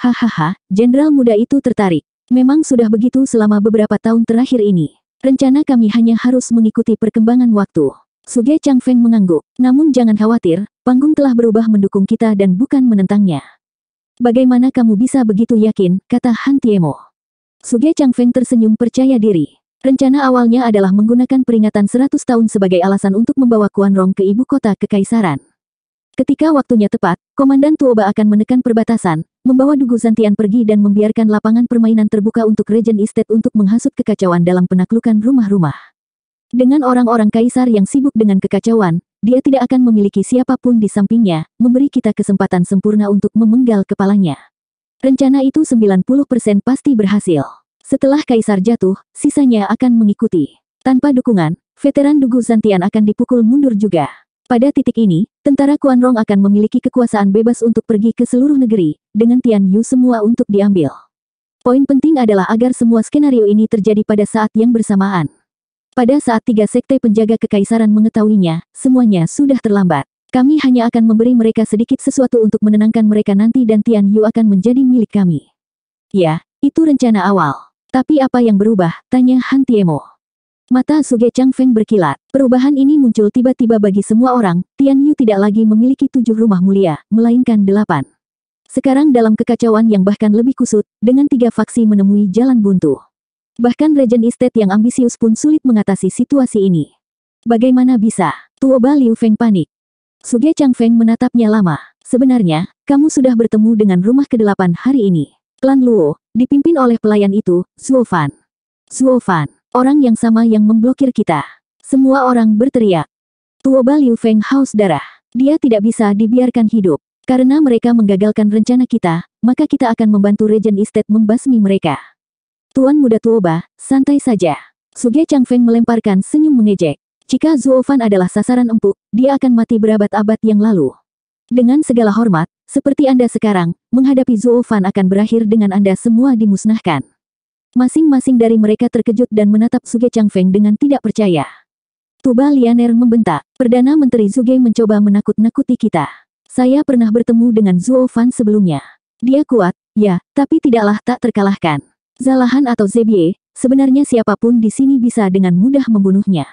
Hahaha, jenderal muda itu tertarik. Memang sudah begitu selama beberapa tahun terakhir ini. Rencana kami hanya harus mengikuti perkembangan waktu. Suge Chang Feng mengangguk. Namun jangan khawatir, panggung telah berubah mendukung kita dan bukan menentangnya. Bagaimana kamu bisa begitu yakin, kata Han Tiemo. Suge Chang Feng tersenyum percaya diri. Rencana awalnya adalah menggunakan peringatan 100 tahun sebagai alasan untuk membawa Kuan Rong ke ibu kota kekaisaran. Ketika waktunya tepat, Komandan Tuoba akan menekan perbatasan, membawa Dugu Zantian pergi dan membiarkan lapangan permainan terbuka untuk Regent Estate untuk menghasut kekacauan dalam penaklukan rumah-rumah. Dengan orang-orang kaisar yang sibuk dengan kekacauan, dia tidak akan memiliki siapapun di sampingnya, memberi kita kesempatan sempurna untuk memenggal kepalanya. Rencana itu 90% pasti berhasil. Setelah Kaisar jatuh, sisanya akan mengikuti. Tanpa dukungan, veteran Dugu Zantian akan dipukul mundur juga. Pada titik ini, tentara Kuanrong akan memiliki kekuasaan bebas untuk pergi ke seluruh negeri, dengan Tian Yu semua untuk diambil. Poin penting adalah agar semua skenario ini terjadi pada saat yang bersamaan. Pada saat tiga sekte penjaga kekaisaran mengetahuinya, semuanya sudah terlambat. Kami hanya akan memberi mereka sedikit sesuatu untuk menenangkan mereka nanti dan Tian Yu akan menjadi milik kami. Ya, itu rencana awal. Tapi apa yang berubah? Tanya Han Tiemo. Mata Suge Chang Feng berkilat. Perubahan ini muncul tiba-tiba bagi semua orang. Tian Yu tidak lagi memiliki tujuh rumah mulia, melainkan delapan. Sekarang dalam kekacauan yang bahkan lebih kusut, dengan tiga faksi menemui jalan buntu. Bahkan Regent Estate yang ambisius pun sulit mengatasi situasi ini. Bagaimana bisa? Tuoba Liu Feng panik. Suge Chang Feng menatapnya lama. Sebenarnya, kamu sudah bertemu dengan rumah kedelapan hari ini. Klan Luo, dipimpin oleh pelayan itu, Zuo Fan. Zuo Fan, orang yang sama yang memblokir kita. Semua orang berteriak. Tuoba Liu Feng haus darah. Dia tidak bisa dibiarkan hidup. Karena mereka menggagalkan rencana kita, maka kita akan membantu Regent Estate membasmi mereka. Tuan muda Tuoba, santai saja. Suge Chang Feng melemparkan senyum mengejek. Jika Zuo Fan adalah sasaran empuk, dia akan mati berabad-abad yang lalu. Dengan segala hormat, seperti Anda sekarang, menghadapi Zuo Fan akan berakhir dengan Anda semua dimusnahkan. Masing-masing dari mereka terkejut dan menatap Suge Chang Feng dengan tidak percaya. Tuba Lianer membentak, Perdana Menteri Zuge mencoba menakut-nakuti kita. Saya pernah bertemu dengan Zuo Fan sebelumnya. Dia kuat, ya, tapi tidaklah tak terkalahkan. Zalahan atau Zebie, sebenarnya siapapun di sini bisa dengan mudah membunuhnya.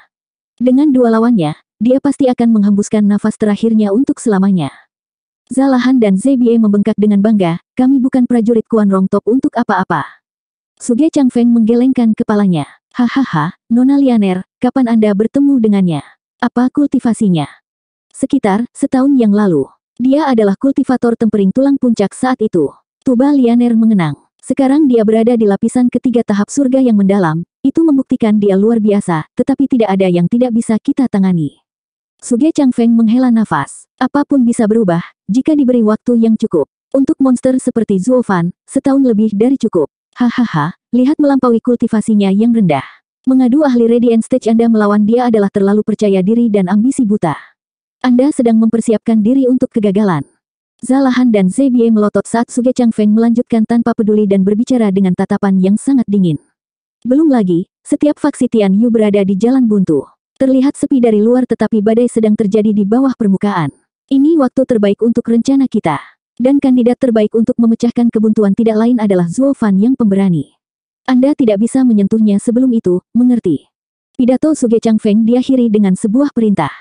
Dengan dua lawannya, dia pasti akan menghembuskan nafas terakhirnya untuk selamanya. Zalahan dan Zebie membengkak dengan bangga, kami bukan prajurit Kuan Rongtop untuk apa-apa. Suge Feng menggelengkan kepalanya. Hahaha, Nona Lianer, kapan Anda bertemu dengannya? Apa kultivasinya? Sekitar setahun yang lalu. Dia adalah kultivator tempering tulang puncak saat itu. Tuba Lianer mengenang. Sekarang dia berada di lapisan ketiga tahap surga yang mendalam, itu membuktikan dia luar biasa, tetapi tidak ada yang tidak bisa kita tangani. Suge Chang Feng menghela nafas. Apapun bisa berubah, jika diberi waktu yang cukup. Untuk monster seperti Zuo Fan, setahun lebih dari cukup. Hahaha, lihat melampaui kultivasinya yang rendah. Mengadu ahli Radiant Stage Anda melawan dia adalah terlalu percaya diri dan ambisi buta. Anda sedang mempersiapkan diri untuk kegagalan. Zalahan dan Zebie melotot saat Suge Chang Feng melanjutkan tanpa peduli dan berbicara dengan tatapan yang sangat dingin. Belum lagi, setiap faksi Tian Yu berada di jalan buntu. Terlihat sepi dari luar tetapi badai sedang terjadi di bawah permukaan. Ini waktu terbaik untuk rencana kita. Dan kandidat terbaik untuk memecahkan kebuntuan tidak lain adalah Zuo Fan yang pemberani. Anda tidak bisa menyentuhnya sebelum itu, mengerti. Pidato Suge Chang Feng diakhiri dengan sebuah perintah.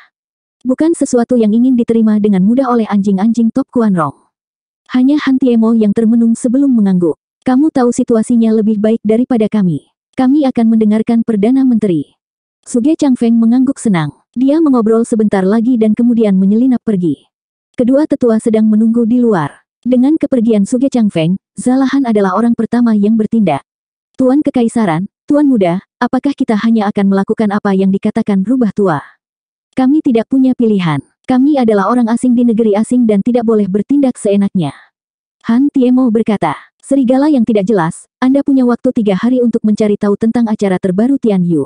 Bukan sesuatu yang ingin diterima dengan mudah oleh anjing-anjing top Kuan Rong. Hanya Han Tiemo yang termenung sebelum mengangguk. Kamu tahu situasinya lebih baik daripada kami. Kami akan mendengarkan Perdana Menteri. Suge Chang Feng mengangguk senang. Dia mengobrol sebentar lagi dan kemudian menyelinap pergi. Kedua tetua sedang menunggu di luar. Dengan kepergian Suge Chang Feng, Zalahan adalah orang pertama yang bertindak. Tuan Kekaisaran, Tuan Muda, apakah kita hanya akan melakukan apa yang dikatakan rubah tua? Kami tidak punya pilihan. Kami adalah orang asing di negeri asing dan tidak boleh bertindak seenaknya. Han Tiemo berkata, Serigala yang tidak jelas, Anda punya waktu tiga hari untuk mencari tahu tentang acara terbaru Tian Yu.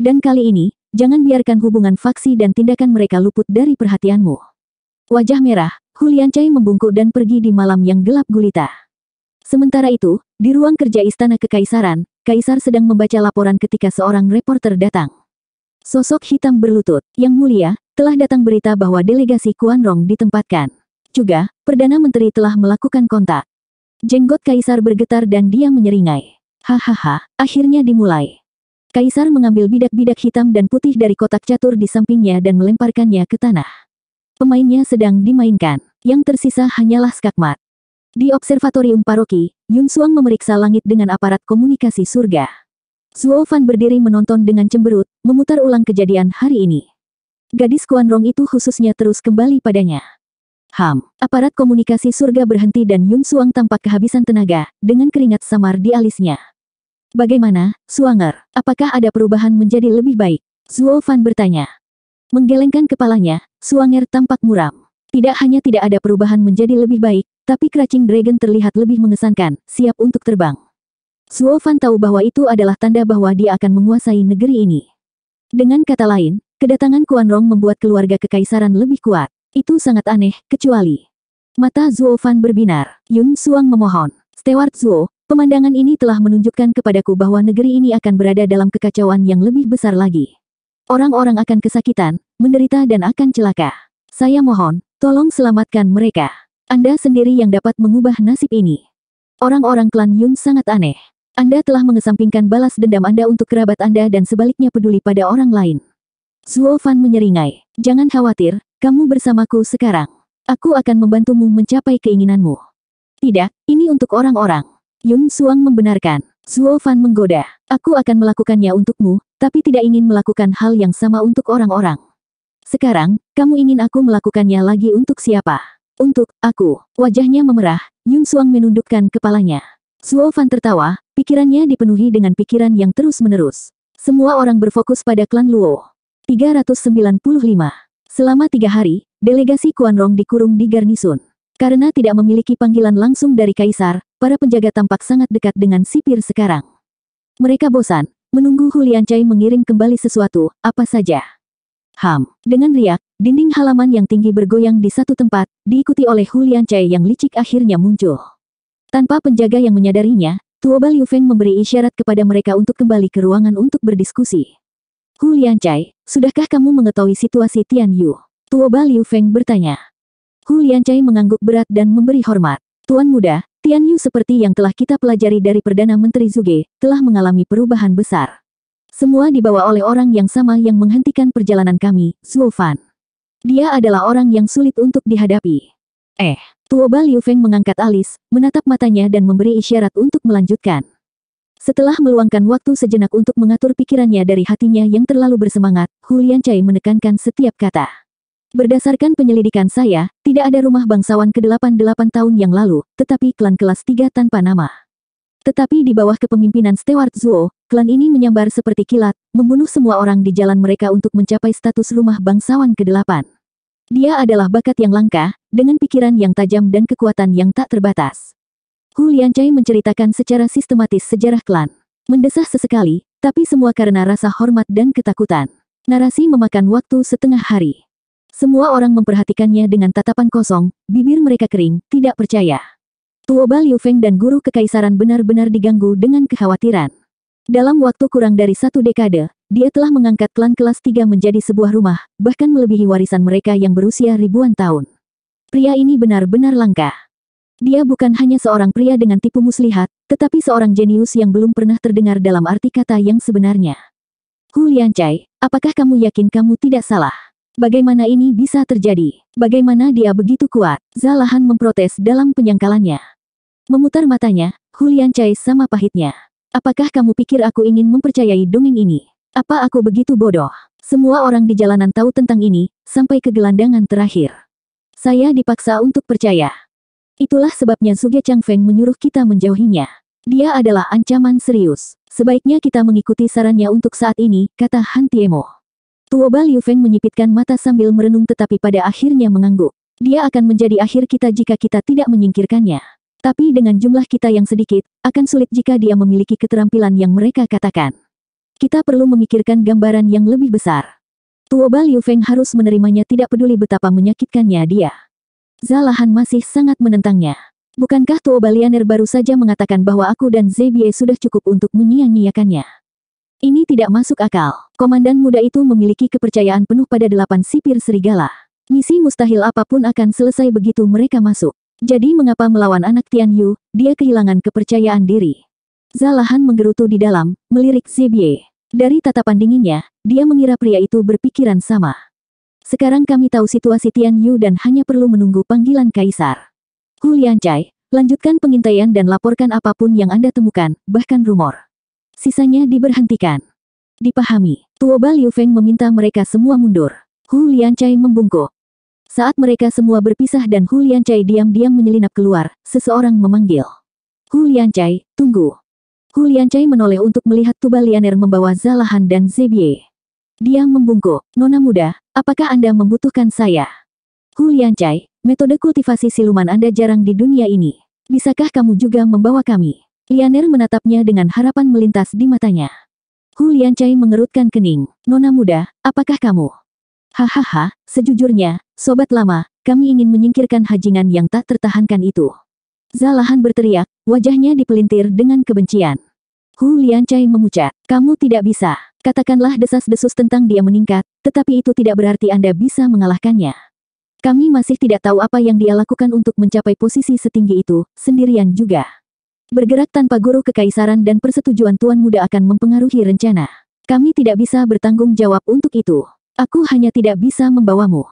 Dan kali ini, jangan biarkan hubungan faksi dan tindakan mereka luput dari perhatianmu. Wajah merah, Hulian Chai membungkuk dan pergi di malam yang gelap gulita. Sementara itu, di ruang kerja Istana Kekaisaran, Kaisar sedang membaca laporan ketika seorang reporter datang. Sosok hitam berlutut, yang mulia, telah datang berita bahwa delegasi Kuan Rong ditempatkan. Juga, Perdana Menteri telah melakukan kontak. Jenggot Kaisar bergetar dan dia menyeringai. Hahaha, akhirnya dimulai. Kaisar mengambil bidak-bidak hitam dan putih dari kotak catur di sampingnya dan melemparkannya ke tanah. Pemainnya sedang dimainkan, yang tersisa hanyalah skakmat. Di observatorium paroki, Yun Suang memeriksa langit dengan aparat komunikasi surga. Zuo Fan berdiri menonton dengan cemberut, memutar ulang kejadian hari ini. Gadis Kuan Rong itu khususnya terus kembali padanya. Ham, aparat komunikasi surga berhenti dan Yun Suang tampak kehabisan tenaga, dengan keringat samar di alisnya. Bagaimana, Suanger, apakah ada perubahan menjadi lebih baik? Zuo Fan bertanya. Menggelengkan kepalanya, Suanger tampak muram. Tidak hanya tidak ada perubahan menjadi lebih baik, tapi kracing Dragon terlihat lebih mengesankan, siap untuk terbang. Suo Fan tahu bahwa itu adalah tanda bahwa dia akan menguasai negeri ini. Dengan kata lain, kedatangan Kuan Rong membuat keluarga kekaisaran lebih kuat. Itu sangat aneh, kecuali mata Zuo Fan berbinar. Yun Suang memohon, Stewart Zuo, pemandangan ini telah menunjukkan kepadaku bahwa negeri ini akan berada dalam kekacauan yang lebih besar lagi. Orang-orang akan kesakitan, menderita dan akan celaka. Saya mohon, tolong selamatkan mereka. Anda sendiri yang dapat mengubah nasib ini. Orang-orang klan Yun sangat aneh. Anda telah mengesampingkan balas dendam Anda untuk kerabat Anda dan sebaliknya peduli pada orang lain. Zuo Fan menyeringai. Jangan khawatir, kamu bersamaku sekarang. Aku akan membantumu mencapai keinginanmu. Tidak, ini untuk orang-orang. Yun Suang membenarkan. Zuo Fan menggoda. Aku akan melakukannya untukmu, tapi tidak ingin melakukan hal yang sama untuk orang-orang. Sekarang, kamu ingin aku melakukannya lagi untuk siapa? Untuk aku. Wajahnya memerah, Yun Suang menundukkan kepalanya. Suo Fan tertawa, pikirannya dipenuhi dengan pikiran yang terus-menerus. Semua orang berfokus pada klan Luo. 395. Selama tiga hari, delegasi Kuan Rong dikurung di garnisun. Karena tidak memiliki panggilan langsung dari Kaisar, para penjaga tampak sangat dekat dengan sipir sekarang. Mereka bosan, menunggu Hulian Chai mengirim kembali sesuatu, apa saja. Ham, dengan riak, dinding halaman yang tinggi bergoyang di satu tempat, diikuti oleh Hulian Chai yang licik akhirnya muncul. Tanpa penjaga yang menyadarinya, Tuoba Liu Feng memberi isyarat kepada mereka untuk kembali ke ruangan untuk berdiskusi. Hu sudahkah kamu mengetahui situasi Tian Yu? Tuoba Liu Feng bertanya. Hu mengangguk berat dan memberi hormat. Tuan muda, Tian Yu seperti yang telah kita pelajari dari Perdana Menteri Zuge, telah mengalami perubahan besar. Semua dibawa oleh orang yang sama yang menghentikan perjalanan kami, Zuo Fan. Dia adalah orang yang sulit untuk dihadapi. Eh, Tuoba Liu Feng mengangkat alis, menatap matanya dan memberi isyarat untuk melanjutkan. Setelah meluangkan waktu sejenak untuk mengatur pikirannya dari hatinya yang terlalu bersemangat, Hulian Chai menekankan setiap kata. Berdasarkan penyelidikan saya, tidak ada rumah bangsawan ke-88 tahun yang lalu, tetapi klan kelas 3 tanpa nama. Tetapi di bawah kepemimpinan Stewart Zuo, klan ini menyambar seperti kilat, membunuh semua orang di jalan mereka untuk mencapai status rumah bangsawan ke-8. Dia adalah bakat yang langka, dengan pikiran yang tajam dan kekuatan yang tak terbatas. Hu Liancai menceritakan secara sistematis sejarah klan. Mendesah sesekali, tapi semua karena rasa hormat dan ketakutan. Narasi memakan waktu setengah hari. Semua orang memperhatikannya dengan tatapan kosong, bibir mereka kering, tidak percaya. Tuoba Liu Feng dan guru kekaisaran benar-benar diganggu dengan kekhawatiran. Dalam waktu kurang dari satu dekade, dia telah mengangkat klan kelas 3 menjadi sebuah rumah, bahkan melebihi warisan mereka yang berusia ribuan tahun. Pria ini benar-benar langka. Dia bukan hanya seorang pria dengan tipu muslihat, tetapi seorang jenius yang belum pernah terdengar dalam arti kata yang sebenarnya. Hu Liancai, apakah kamu yakin kamu tidak salah? Bagaimana ini bisa terjadi? Bagaimana dia begitu kuat? Zalahan memprotes dalam penyangkalannya. Memutar matanya, Hu Liancai sama pahitnya. Apakah kamu pikir aku ingin mempercayai dongeng ini? Apa aku begitu bodoh? Semua orang di jalanan tahu tentang ini, sampai ke gelandangan terakhir. Saya dipaksa untuk percaya. Itulah sebabnya Suge Feng menyuruh kita menjauhinya. Dia adalah ancaman serius. Sebaiknya kita mengikuti sarannya untuk saat ini, kata Han Tiemo. Ba Liu Feng menyipitkan mata sambil merenung tetapi pada akhirnya mengangguk. Dia akan menjadi akhir kita jika kita tidak menyingkirkannya. Tapi dengan jumlah kita yang sedikit, akan sulit jika dia memiliki keterampilan yang mereka katakan kita perlu memikirkan gambaran yang lebih besar. Tuoba Liu Feng harus menerimanya tidak peduli betapa menyakitkannya dia. Zalahan masih sangat menentangnya. Bukankah Tuoba Lianer baru saja mengatakan bahwa aku dan Zebie sudah cukup untuk menyia-nyiakannya? Ini tidak masuk akal. Komandan muda itu memiliki kepercayaan penuh pada delapan sipir serigala. Misi mustahil apapun akan selesai begitu mereka masuk. Jadi mengapa melawan anak Tian Yu, dia kehilangan kepercayaan diri. Zalahan menggerutu di dalam, melirik Zebie. Dari tatapan dinginnya, dia mengira pria itu berpikiran sama. Sekarang kami tahu situasi Tian Yu dan hanya perlu menunggu panggilan kaisar. Hulian Chai, lanjutkan pengintaian dan laporkan apapun yang Anda temukan, bahkan rumor. Sisanya diberhentikan. Dipahami, Tuoba Liu Feng meminta mereka semua mundur. Hulian Chai membungkuk. Saat mereka semua berpisah dan Hulian Chai diam-diam menyelinap keluar, seseorang memanggil. Hulian Chai, tunggu. Hu Liancai menoleh untuk melihat Tuba Lianer membawa Zalahan dan Zebie. Dia membungkuk, Nona muda, apakah Anda membutuhkan saya? Hu Liancai, metode kultivasi siluman Anda jarang di dunia ini. Bisakah kamu juga membawa kami? Lianer menatapnya dengan harapan melintas di matanya. Hu Liancai mengerutkan kening. Nona muda, apakah kamu? Hahaha, sejujurnya, sobat lama, kami ingin menyingkirkan hajingan yang tak tertahankan itu. Zalahan berteriak, wajahnya dipelintir dengan kebencian. Hu Liancai memuja. Kamu tidak bisa. Katakanlah desas-desus tentang dia meningkat, tetapi itu tidak berarti Anda bisa mengalahkannya. Kami masih tidak tahu apa yang dia lakukan untuk mencapai posisi setinggi itu, sendirian juga. Bergerak tanpa guru kekaisaran dan persetujuan tuan muda akan mempengaruhi rencana. Kami tidak bisa bertanggung jawab untuk itu. Aku hanya tidak bisa membawamu.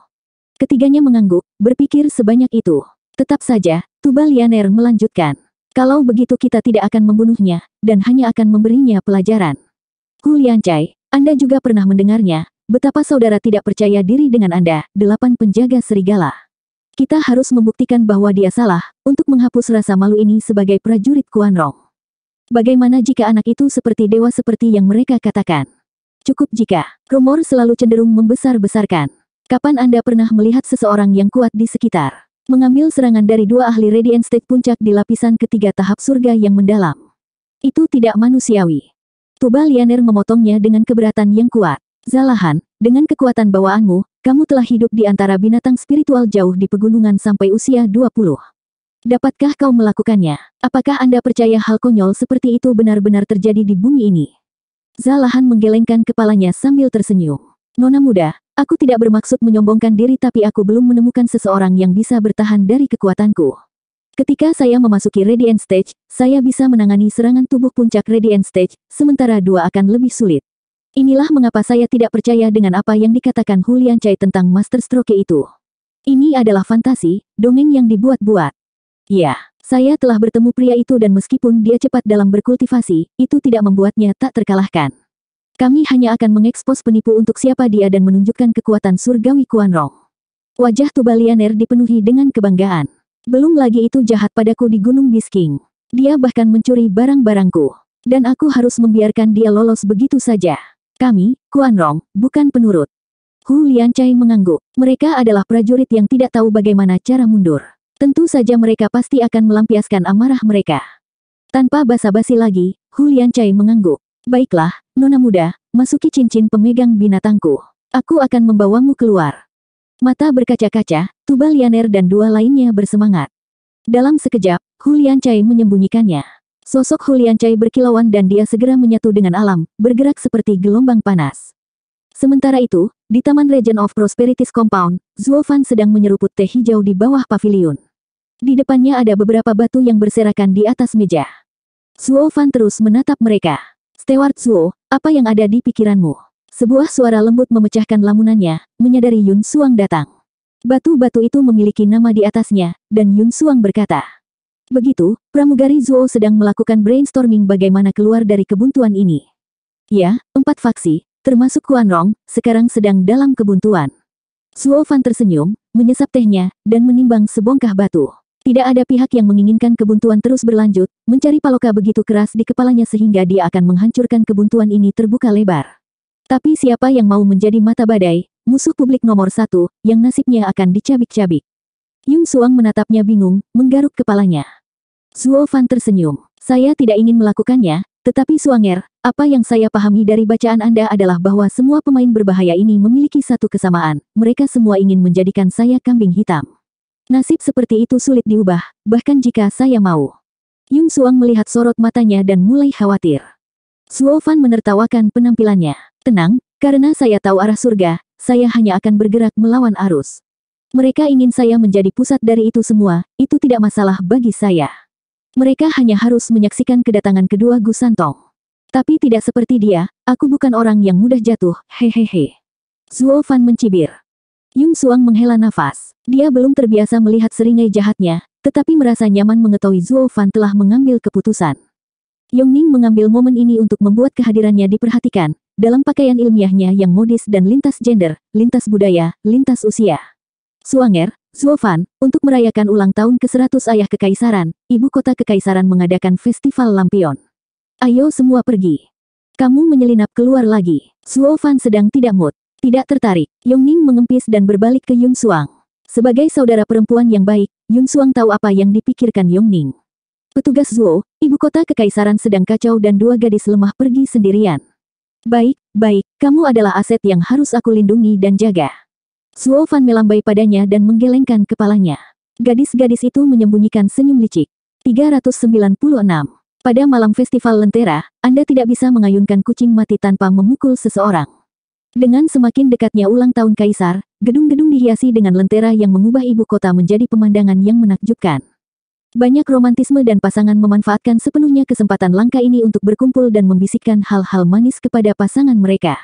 Ketiganya mengangguk, berpikir sebanyak itu. Tetap saja, Tuba Lianer melanjutkan. Kalau begitu kita tidak akan membunuhnya, dan hanya akan memberinya pelajaran. Hu Lianchai, Anda juga pernah mendengarnya, betapa saudara tidak percaya diri dengan Anda, delapan penjaga serigala. Kita harus membuktikan bahwa dia salah, untuk menghapus rasa malu ini sebagai prajurit Kuan Rong. Bagaimana jika anak itu seperti dewa seperti yang mereka katakan? Cukup jika rumor selalu cenderung membesar-besarkan. Kapan Anda pernah melihat seseorang yang kuat di sekitar? Mengambil serangan dari dua ahli Radiant State puncak di lapisan ketiga tahap surga yang mendalam. Itu tidak manusiawi. Tuba Lianer memotongnya dengan keberatan yang kuat. Zalahan, dengan kekuatan bawaanmu, kamu telah hidup di antara binatang spiritual jauh di pegunungan sampai usia 20. Dapatkah kau melakukannya? Apakah Anda percaya hal konyol seperti itu benar-benar terjadi di bumi ini? Zalahan menggelengkan kepalanya sambil tersenyum. Nona muda, Aku tidak bermaksud menyombongkan diri tapi aku belum menemukan seseorang yang bisa bertahan dari kekuatanku. Ketika saya memasuki Radiant Stage, saya bisa menangani serangan tubuh puncak Radiant Stage, sementara dua akan lebih sulit. Inilah mengapa saya tidak percaya dengan apa yang dikatakan Hulian Chai tentang Master Stroke itu. Ini adalah fantasi, dongeng yang dibuat-buat. Ya, saya telah bertemu pria itu dan meskipun dia cepat dalam berkultivasi, itu tidak membuatnya tak terkalahkan. Kami hanya akan mengekspos penipu untuk siapa dia dan menunjukkan kekuatan surgawi Kuan Rong. Wajah Tubalianer dipenuhi dengan kebanggaan. Belum lagi itu jahat padaku di Gunung Bisking. Dia bahkan mencuri barang-barangku. Dan aku harus membiarkan dia lolos begitu saja. Kami, Kuan Rong, bukan penurut. Hu Lianchai mengangguk. Mereka adalah prajurit yang tidak tahu bagaimana cara mundur. Tentu saja mereka pasti akan melampiaskan amarah mereka. Tanpa basa-basi lagi, Hu Lianchai mengangguk. Baiklah, Nona muda, masuki cincin pemegang binatangku. Aku akan membawamu keluar. Mata berkaca-kaca, Tuba Lianer dan dua lainnya bersemangat. Dalam sekejap, Hulian Chai menyembunyikannya. Sosok Hulian Chai berkilauan dan dia segera menyatu dengan alam, bergerak seperti gelombang panas. Sementara itu, di Taman Regent of Prosperitys Compound, Zuofan sedang menyeruput teh hijau di bawah pavilion. Di depannya ada beberapa batu yang berserakan di atas meja. Zuofan terus menatap mereka. Steward Zuo, apa yang ada di pikiranmu? Sebuah suara lembut memecahkan lamunannya, menyadari Yun Suang datang. Batu-batu itu memiliki nama di atasnya, dan Yun Suang berkata. Begitu, pramugari Zuo sedang melakukan brainstorming bagaimana keluar dari kebuntuan ini. Ya, empat faksi, termasuk Kuan Rong, sekarang sedang dalam kebuntuan. Zuo Fan tersenyum, menyesap tehnya, dan menimbang sebongkah batu. Tidak ada pihak yang menginginkan kebuntuan terus berlanjut, mencari paloka begitu keras di kepalanya sehingga dia akan menghancurkan kebuntuan ini terbuka lebar. Tapi siapa yang mau menjadi mata badai, musuh publik nomor satu, yang nasibnya akan dicabik-cabik. Yung Suang menatapnya bingung, menggaruk kepalanya. Zuo Fan tersenyum. Saya tidak ingin melakukannya, tetapi Suanger, apa yang saya pahami dari bacaan Anda adalah bahwa semua pemain berbahaya ini memiliki satu kesamaan, mereka semua ingin menjadikan saya kambing hitam. Nasib seperti itu sulit diubah, bahkan jika saya mau. Yung Suang melihat sorot matanya dan mulai khawatir. Suo Fan menertawakan penampilannya. Tenang, karena saya tahu arah surga, saya hanya akan bergerak melawan arus. Mereka ingin saya menjadi pusat dari itu semua, itu tidak masalah bagi saya. Mereka hanya harus menyaksikan kedatangan kedua Gusantong. Tapi tidak seperti dia, aku bukan orang yang mudah jatuh, hehehe. Zuo Fan mencibir. Yung Suang menghela nafas. Dia belum terbiasa melihat seringai jahatnya, tetapi merasa nyaman mengetahui Zuo Fan telah mengambil keputusan. Yong Ning mengambil momen ini untuk membuat kehadirannya diperhatikan, dalam pakaian ilmiahnya yang modis dan lintas gender, lintas budaya, lintas usia. Suanger, Zuo Fan, untuk merayakan ulang tahun ke-100 ayah kekaisaran, ibu kota kekaisaran mengadakan festival lampion. Ayo semua pergi. Kamu menyelinap keluar lagi. Zuo Fan sedang tidak mood. Tidak tertarik, Yong Ning mengempis dan berbalik ke Yun Suang. Sebagai saudara perempuan yang baik, Yun Suang tahu apa yang dipikirkan Yong Ning. Petugas Zuo, ibu kota kekaisaran sedang kacau dan dua gadis lemah pergi sendirian. Baik, baik, kamu adalah aset yang harus aku lindungi dan jaga. Zuo Fan melambai padanya dan menggelengkan kepalanya. Gadis-gadis itu menyembunyikan senyum licik. 396. Pada malam festival lentera, Anda tidak bisa mengayunkan kucing mati tanpa memukul seseorang. Dengan semakin dekatnya ulang tahun Kaisar, gedung-gedung dihiasi dengan lentera yang mengubah ibu kota menjadi pemandangan yang menakjubkan. Banyak romantisme dan pasangan memanfaatkan sepenuhnya kesempatan langka ini untuk berkumpul dan membisikkan hal-hal manis kepada pasangan mereka.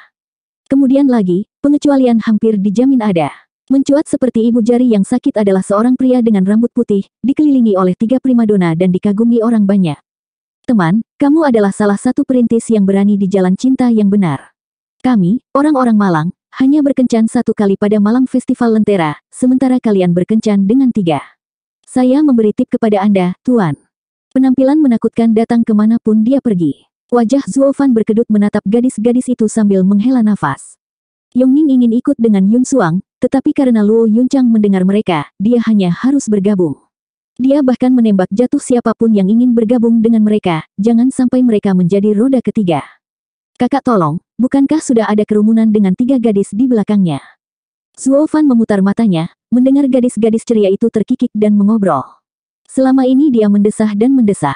Kemudian lagi, pengecualian hampir dijamin ada. Mencuat seperti ibu jari yang sakit adalah seorang pria dengan rambut putih, dikelilingi oleh tiga primadona dan dikagumi orang banyak. Teman, kamu adalah salah satu perintis yang berani di jalan cinta yang benar. Kami, orang-orang Malang, hanya berkencan satu kali pada malam festival Lentera, sementara kalian berkencan dengan tiga. Saya memberi tip kepada Anda, Tuan. Penampilan menakutkan datang kemanapun dia pergi. Wajah Zuofan berkedut menatap gadis-gadis itu sambil menghela nafas. Yongning ingin ikut dengan Yun Suang, tetapi karena Luo Yun Chang mendengar mereka, dia hanya harus bergabung. Dia bahkan menembak jatuh siapapun yang ingin bergabung dengan mereka, jangan sampai mereka menjadi roda ketiga. Kakak tolong, bukankah sudah ada kerumunan dengan tiga gadis di belakangnya? Zuo Fan memutar matanya, mendengar gadis-gadis ceria itu terkikik dan mengobrol. Selama ini dia mendesah dan mendesah.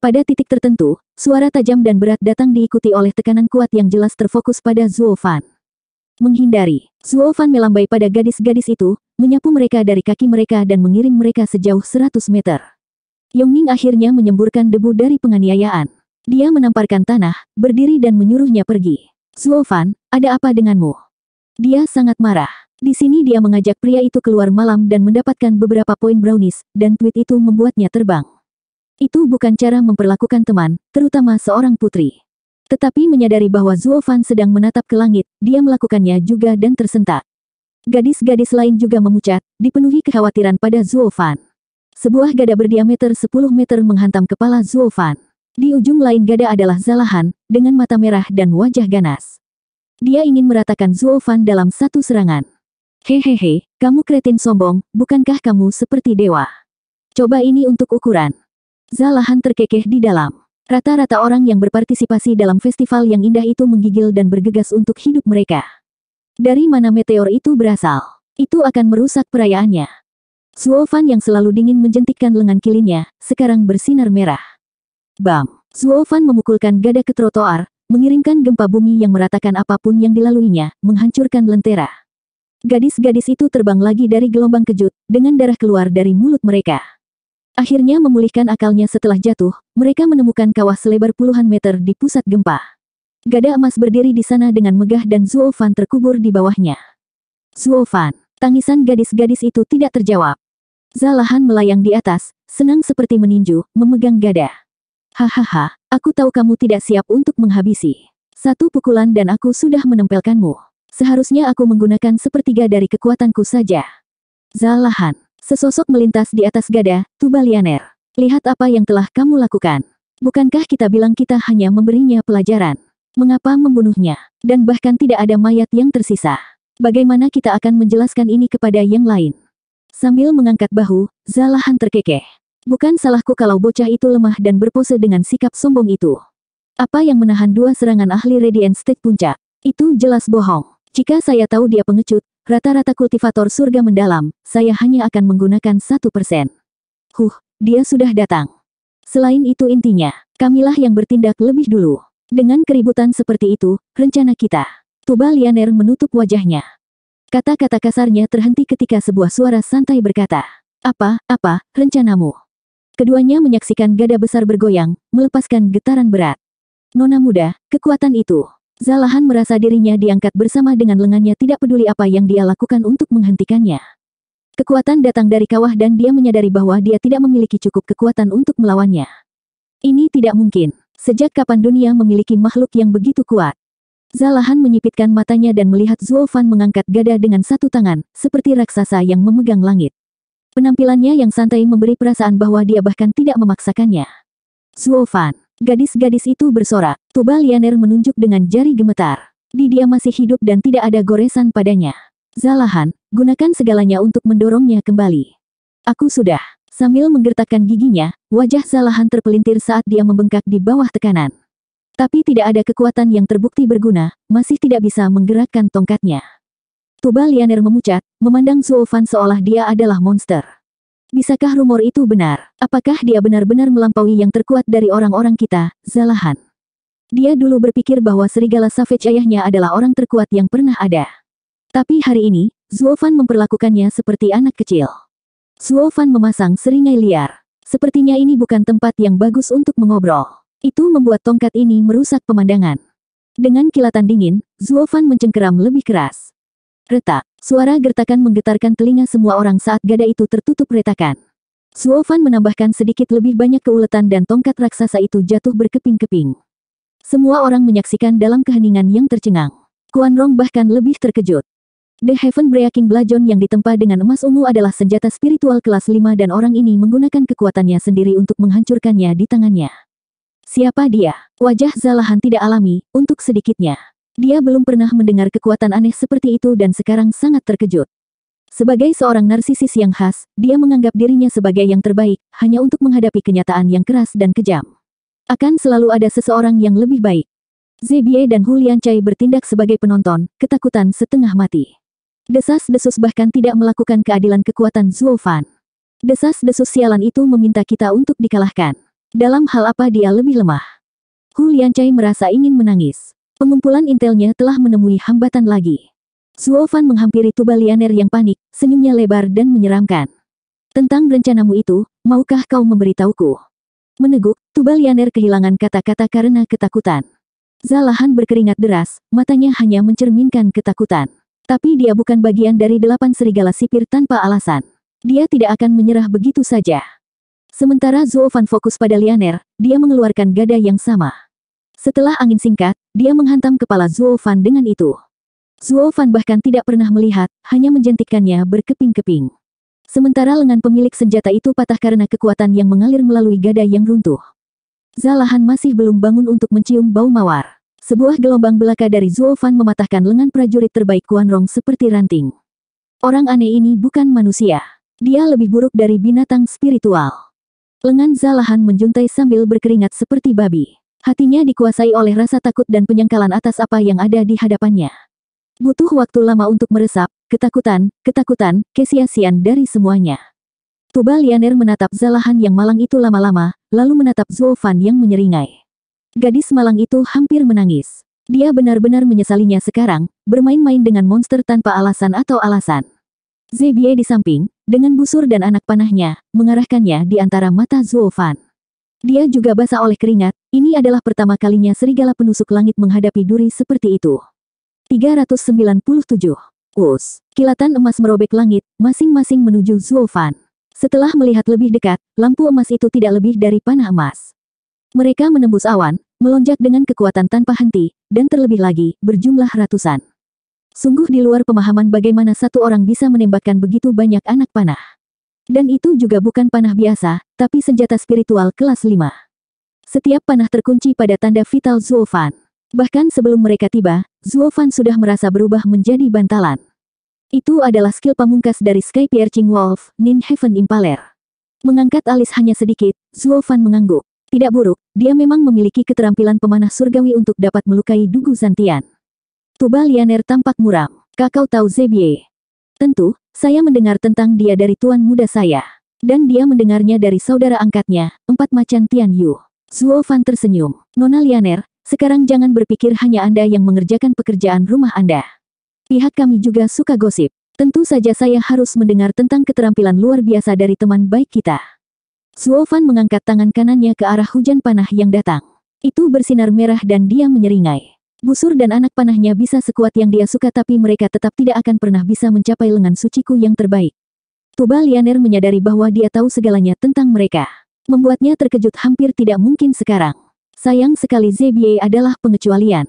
Pada titik tertentu, suara tajam dan berat datang diikuti oleh tekanan kuat yang jelas terfokus pada Zuo Fan. Menghindari, Zuo Fan melambai pada gadis-gadis itu, menyapu mereka dari kaki mereka dan mengiring mereka sejauh 100 meter. Yongning akhirnya menyemburkan debu dari penganiayaan. Dia menamparkan tanah, berdiri dan menyuruhnya pergi. Zuofan, ada apa denganmu? Dia sangat marah. Di sini dia mengajak pria itu keluar malam dan mendapatkan beberapa poin brownies, dan tweet itu membuatnya terbang. Itu bukan cara memperlakukan teman, terutama seorang putri. Tetapi menyadari bahwa Zuofan sedang menatap ke langit, dia melakukannya juga dan tersentak. Gadis-gadis lain juga memucat, dipenuhi kekhawatiran pada Zuofan. Sebuah gada berdiameter 10 meter menghantam kepala Zuofan. Di ujung lain gada adalah Zalahan, dengan mata merah dan wajah ganas. Dia ingin meratakan Zuofan dalam satu serangan. Hehehe, kamu kretin sombong, bukankah kamu seperti dewa? Coba ini untuk ukuran. Zalahan terkekeh di dalam. Rata-rata orang yang berpartisipasi dalam festival yang indah itu menggigil dan bergegas untuk hidup mereka. Dari mana meteor itu berasal? Itu akan merusak perayaannya. Zuofan yang selalu dingin menjentikkan lengan kilinnya, sekarang bersinar merah. Bam! Zuofan memukulkan gada ke trotoar, mengirimkan gempa bumi yang meratakan apapun yang dilaluinya, menghancurkan lentera. Gadis-gadis itu terbang lagi dari gelombang kejut, dengan darah keluar dari mulut mereka. Akhirnya memulihkan akalnya setelah jatuh, mereka menemukan kawah selebar puluhan meter di pusat gempa. Gada emas berdiri di sana dengan megah dan Zuo terkubur di bawahnya. Zuo tangisan gadis-gadis itu tidak terjawab. Zalahan melayang di atas, senang seperti meninju, memegang gada. Hahaha, aku tahu kamu tidak siap untuk menghabisi. Satu pukulan dan aku sudah menempelkanmu. Seharusnya aku menggunakan sepertiga dari kekuatanku saja. Zalahan, sesosok melintas di atas gada, Tubalianer. Lihat apa yang telah kamu lakukan. Bukankah kita bilang kita hanya memberinya pelajaran? Mengapa membunuhnya? Dan bahkan tidak ada mayat yang tersisa. Bagaimana kita akan menjelaskan ini kepada yang lain? Sambil mengangkat bahu, Zalahan terkekeh. Bukan salahku kalau bocah itu lemah dan berpose dengan sikap sombong itu. Apa yang menahan dua serangan ahli Radiant State puncak? Itu jelas bohong. Jika saya tahu dia pengecut, rata-rata kultivator surga mendalam, saya hanya akan menggunakan satu persen. Huh, dia sudah datang. Selain itu intinya, kamilah yang bertindak lebih dulu. Dengan keributan seperti itu, rencana kita. Tuba Lianer menutup wajahnya. Kata-kata kasarnya terhenti ketika sebuah suara santai berkata, Apa, apa, rencanamu? Keduanya menyaksikan gada besar bergoyang, melepaskan getaran berat. Nona muda, kekuatan itu. Zalahan merasa dirinya diangkat bersama dengan lengannya tidak peduli apa yang dia lakukan untuk menghentikannya. Kekuatan datang dari kawah dan dia menyadari bahwa dia tidak memiliki cukup kekuatan untuk melawannya. Ini tidak mungkin. Sejak kapan dunia memiliki makhluk yang begitu kuat? Zalahan menyipitkan matanya dan melihat Zulfan mengangkat gada dengan satu tangan, seperti raksasa yang memegang langit. Penampilannya yang santai memberi perasaan bahwa dia bahkan tidak memaksakannya. Zuofan, gadis-gadis itu bersorak. Tuba Lianer menunjuk dengan jari gemetar. Di dia masih hidup dan tidak ada goresan padanya. Zalahan, gunakan segalanya untuk mendorongnya kembali. Aku sudah. Sambil menggertakkan giginya, wajah Zalahan terpelintir saat dia membengkak di bawah tekanan. Tapi tidak ada kekuatan yang terbukti berguna, masih tidak bisa menggerakkan tongkatnya. Tuba Lianer memucat, memandang Zuo seolah dia adalah monster. Bisakah rumor itu benar? Apakah dia benar-benar melampaui yang terkuat dari orang-orang kita, Zalahan? Dia dulu berpikir bahwa serigala Savage ayahnya adalah orang terkuat yang pernah ada. Tapi hari ini, Zuofan memperlakukannya seperti anak kecil. Zuofan memasang seringai liar. Sepertinya ini bukan tempat yang bagus untuk mengobrol. Itu membuat tongkat ini merusak pemandangan. Dengan kilatan dingin, Zuofan mencengkeram lebih keras. Retak. Suara gertakan menggetarkan telinga semua orang saat gada itu tertutup retakan. Suofan menambahkan sedikit lebih banyak keuletan dan tongkat raksasa itu jatuh berkeping-keping. Semua orang menyaksikan dalam keheningan yang tercengang. Kuan Rong bahkan lebih terkejut. The Heaven Breaking Bludgeon yang ditempa dengan emas ungu adalah senjata spiritual kelas 5 dan orang ini menggunakan kekuatannya sendiri untuk menghancurkannya di tangannya. Siapa dia? Wajah Zalahan tidak alami, untuk sedikitnya. Dia belum pernah mendengar kekuatan aneh seperti itu dan sekarang sangat terkejut. Sebagai seorang narsisis yang khas, dia menganggap dirinya sebagai yang terbaik, hanya untuk menghadapi kenyataan yang keras dan kejam. Akan selalu ada seseorang yang lebih baik. Zebie dan Hulian Chai bertindak sebagai penonton, ketakutan setengah mati. Desas-desus bahkan tidak melakukan keadilan kekuatan Zhuo Desas-desus sialan itu meminta kita untuk dikalahkan. Dalam hal apa dia lebih lemah? Hulian Chai merasa ingin menangis. Pengumpulan intelnya telah menemui hambatan lagi. Zuofan menghampiri Tubalianer yang panik, senyumnya lebar dan menyeramkan. Tentang rencanamu itu, maukah kau memberitahuku? Meneguk, Tubalianer kehilangan kata-kata karena ketakutan. Zalahan berkeringat deras, matanya hanya mencerminkan ketakutan. Tapi dia bukan bagian dari delapan serigala sipir tanpa alasan. Dia tidak akan menyerah begitu saja. Sementara Zuofan fokus pada Lianer, dia mengeluarkan gada yang sama. Setelah angin singkat, dia menghantam kepala Zuo Fan dengan itu. Zuo Fan bahkan tidak pernah melihat, hanya menjentikkannya berkeping-keping. Sementara lengan pemilik senjata itu patah karena kekuatan yang mengalir melalui gada yang runtuh. Zalahan masih belum bangun untuk mencium bau mawar. Sebuah gelombang belaka dari Zuo Fan mematahkan lengan prajurit terbaik Kuan Rong seperti ranting. Orang aneh ini bukan manusia. Dia lebih buruk dari binatang spiritual. Lengan Zalahan menjuntai sambil berkeringat seperti babi. Hatinya dikuasai oleh rasa takut dan penyangkalan atas apa yang ada di hadapannya. Butuh waktu lama untuk meresap, ketakutan, ketakutan, kesiasian dari semuanya. Tuba Lianer menatap Zalahan yang malang itu lama-lama, lalu menatap Zulfan yang menyeringai. Gadis malang itu hampir menangis. Dia benar-benar menyesalinya sekarang, bermain-main dengan monster tanpa alasan atau alasan. Zebie di samping, dengan busur dan anak panahnya, mengarahkannya di antara mata Zulfan. Dia juga basah oleh keringat, ini adalah pertama kalinya serigala penusuk langit menghadapi duri seperti itu. 397. Us. Kilatan emas merobek langit, masing-masing menuju Zulfan. Setelah melihat lebih dekat, lampu emas itu tidak lebih dari panah emas. Mereka menembus awan, melonjak dengan kekuatan tanpa henti, dan terlebih lagi, berjumlah ratusan. Sungguh di luar pemahaman bagaimana satu orang bisa menembakkan begitu banyak anak panah. Dan itu juga bukan panah biasa, tapi senjata spiritual kelas 5. Setiap panah terkunci pada tanda vital Zuofan. Bahkan sebelum mereka tiba, Zuofan sudah merasa berubah menjadi bantalan. Itu adalah skill pamungkas dari Sky Piercing Wolf, Nin Heaven Impaler. Mengangkat alis hanya sedikit, Zuofan mengangguk. Tidak buruk, dia memang memiliki keterampilan pemanah surgawi untuk dapat melukai Dugu Zantian. Tuba Lianer tampak muram. Kakau tahu Zebie. Tentu, saya mendengar tentang dia dari tuan muda saya. Dan dia mendengarnya dari saudara angkatnya, empat macan Tian Yu. Zuo Fan tersenyum. Nona Lianer, sekarang jangan berpikir hanya Anda yang mengerjakan pekerjaan rumah Anda. Pihak kami juga suka gosip. Tentu saja saya harus mendengar tentang keterampilan luar biasa dari teman baik kita. Zuo Fan mengangkat tangan kanannya ke arah hujan panah yang datang. Itu bersinar merah dan dia menyeringai. Busur dan anak panahnya bisa sekuat yang dia suka tapi mereka tetap tidak akan pernah bisa mencapai lengan suciku yang terbaik. Tuba Lianer menyadari bahwa dia tahu segalanya tentang mereka. Membuatnya terkejut hampir tidak mungkin sekarang. Sayang sekali Zebie adalah pengecualian.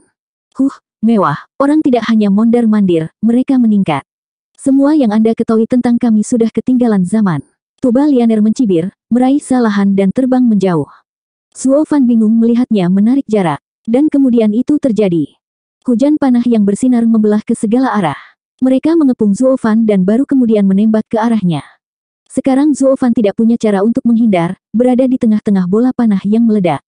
Huh, mewah, orang tidak hanya mondar-mandir, mereka meningkat. Semua yang Anda ketahui tentang kami sudah ketinggalan zaman. Tuba Lianer mencibir, meraih salahan dan terbang menjauh. Suo Fan bingung melihatnya menarik jarak. Dan kemudian itu terjadi. Hujan panah yang bersinar membelah ke segala arah. Mereka mengepung Zuo Fan dan baru kemudian menembak ke arahnya. Sekarang Fan tidak punya cara untuk menghindar, berada di tengah-tengah bola panah yang meledak.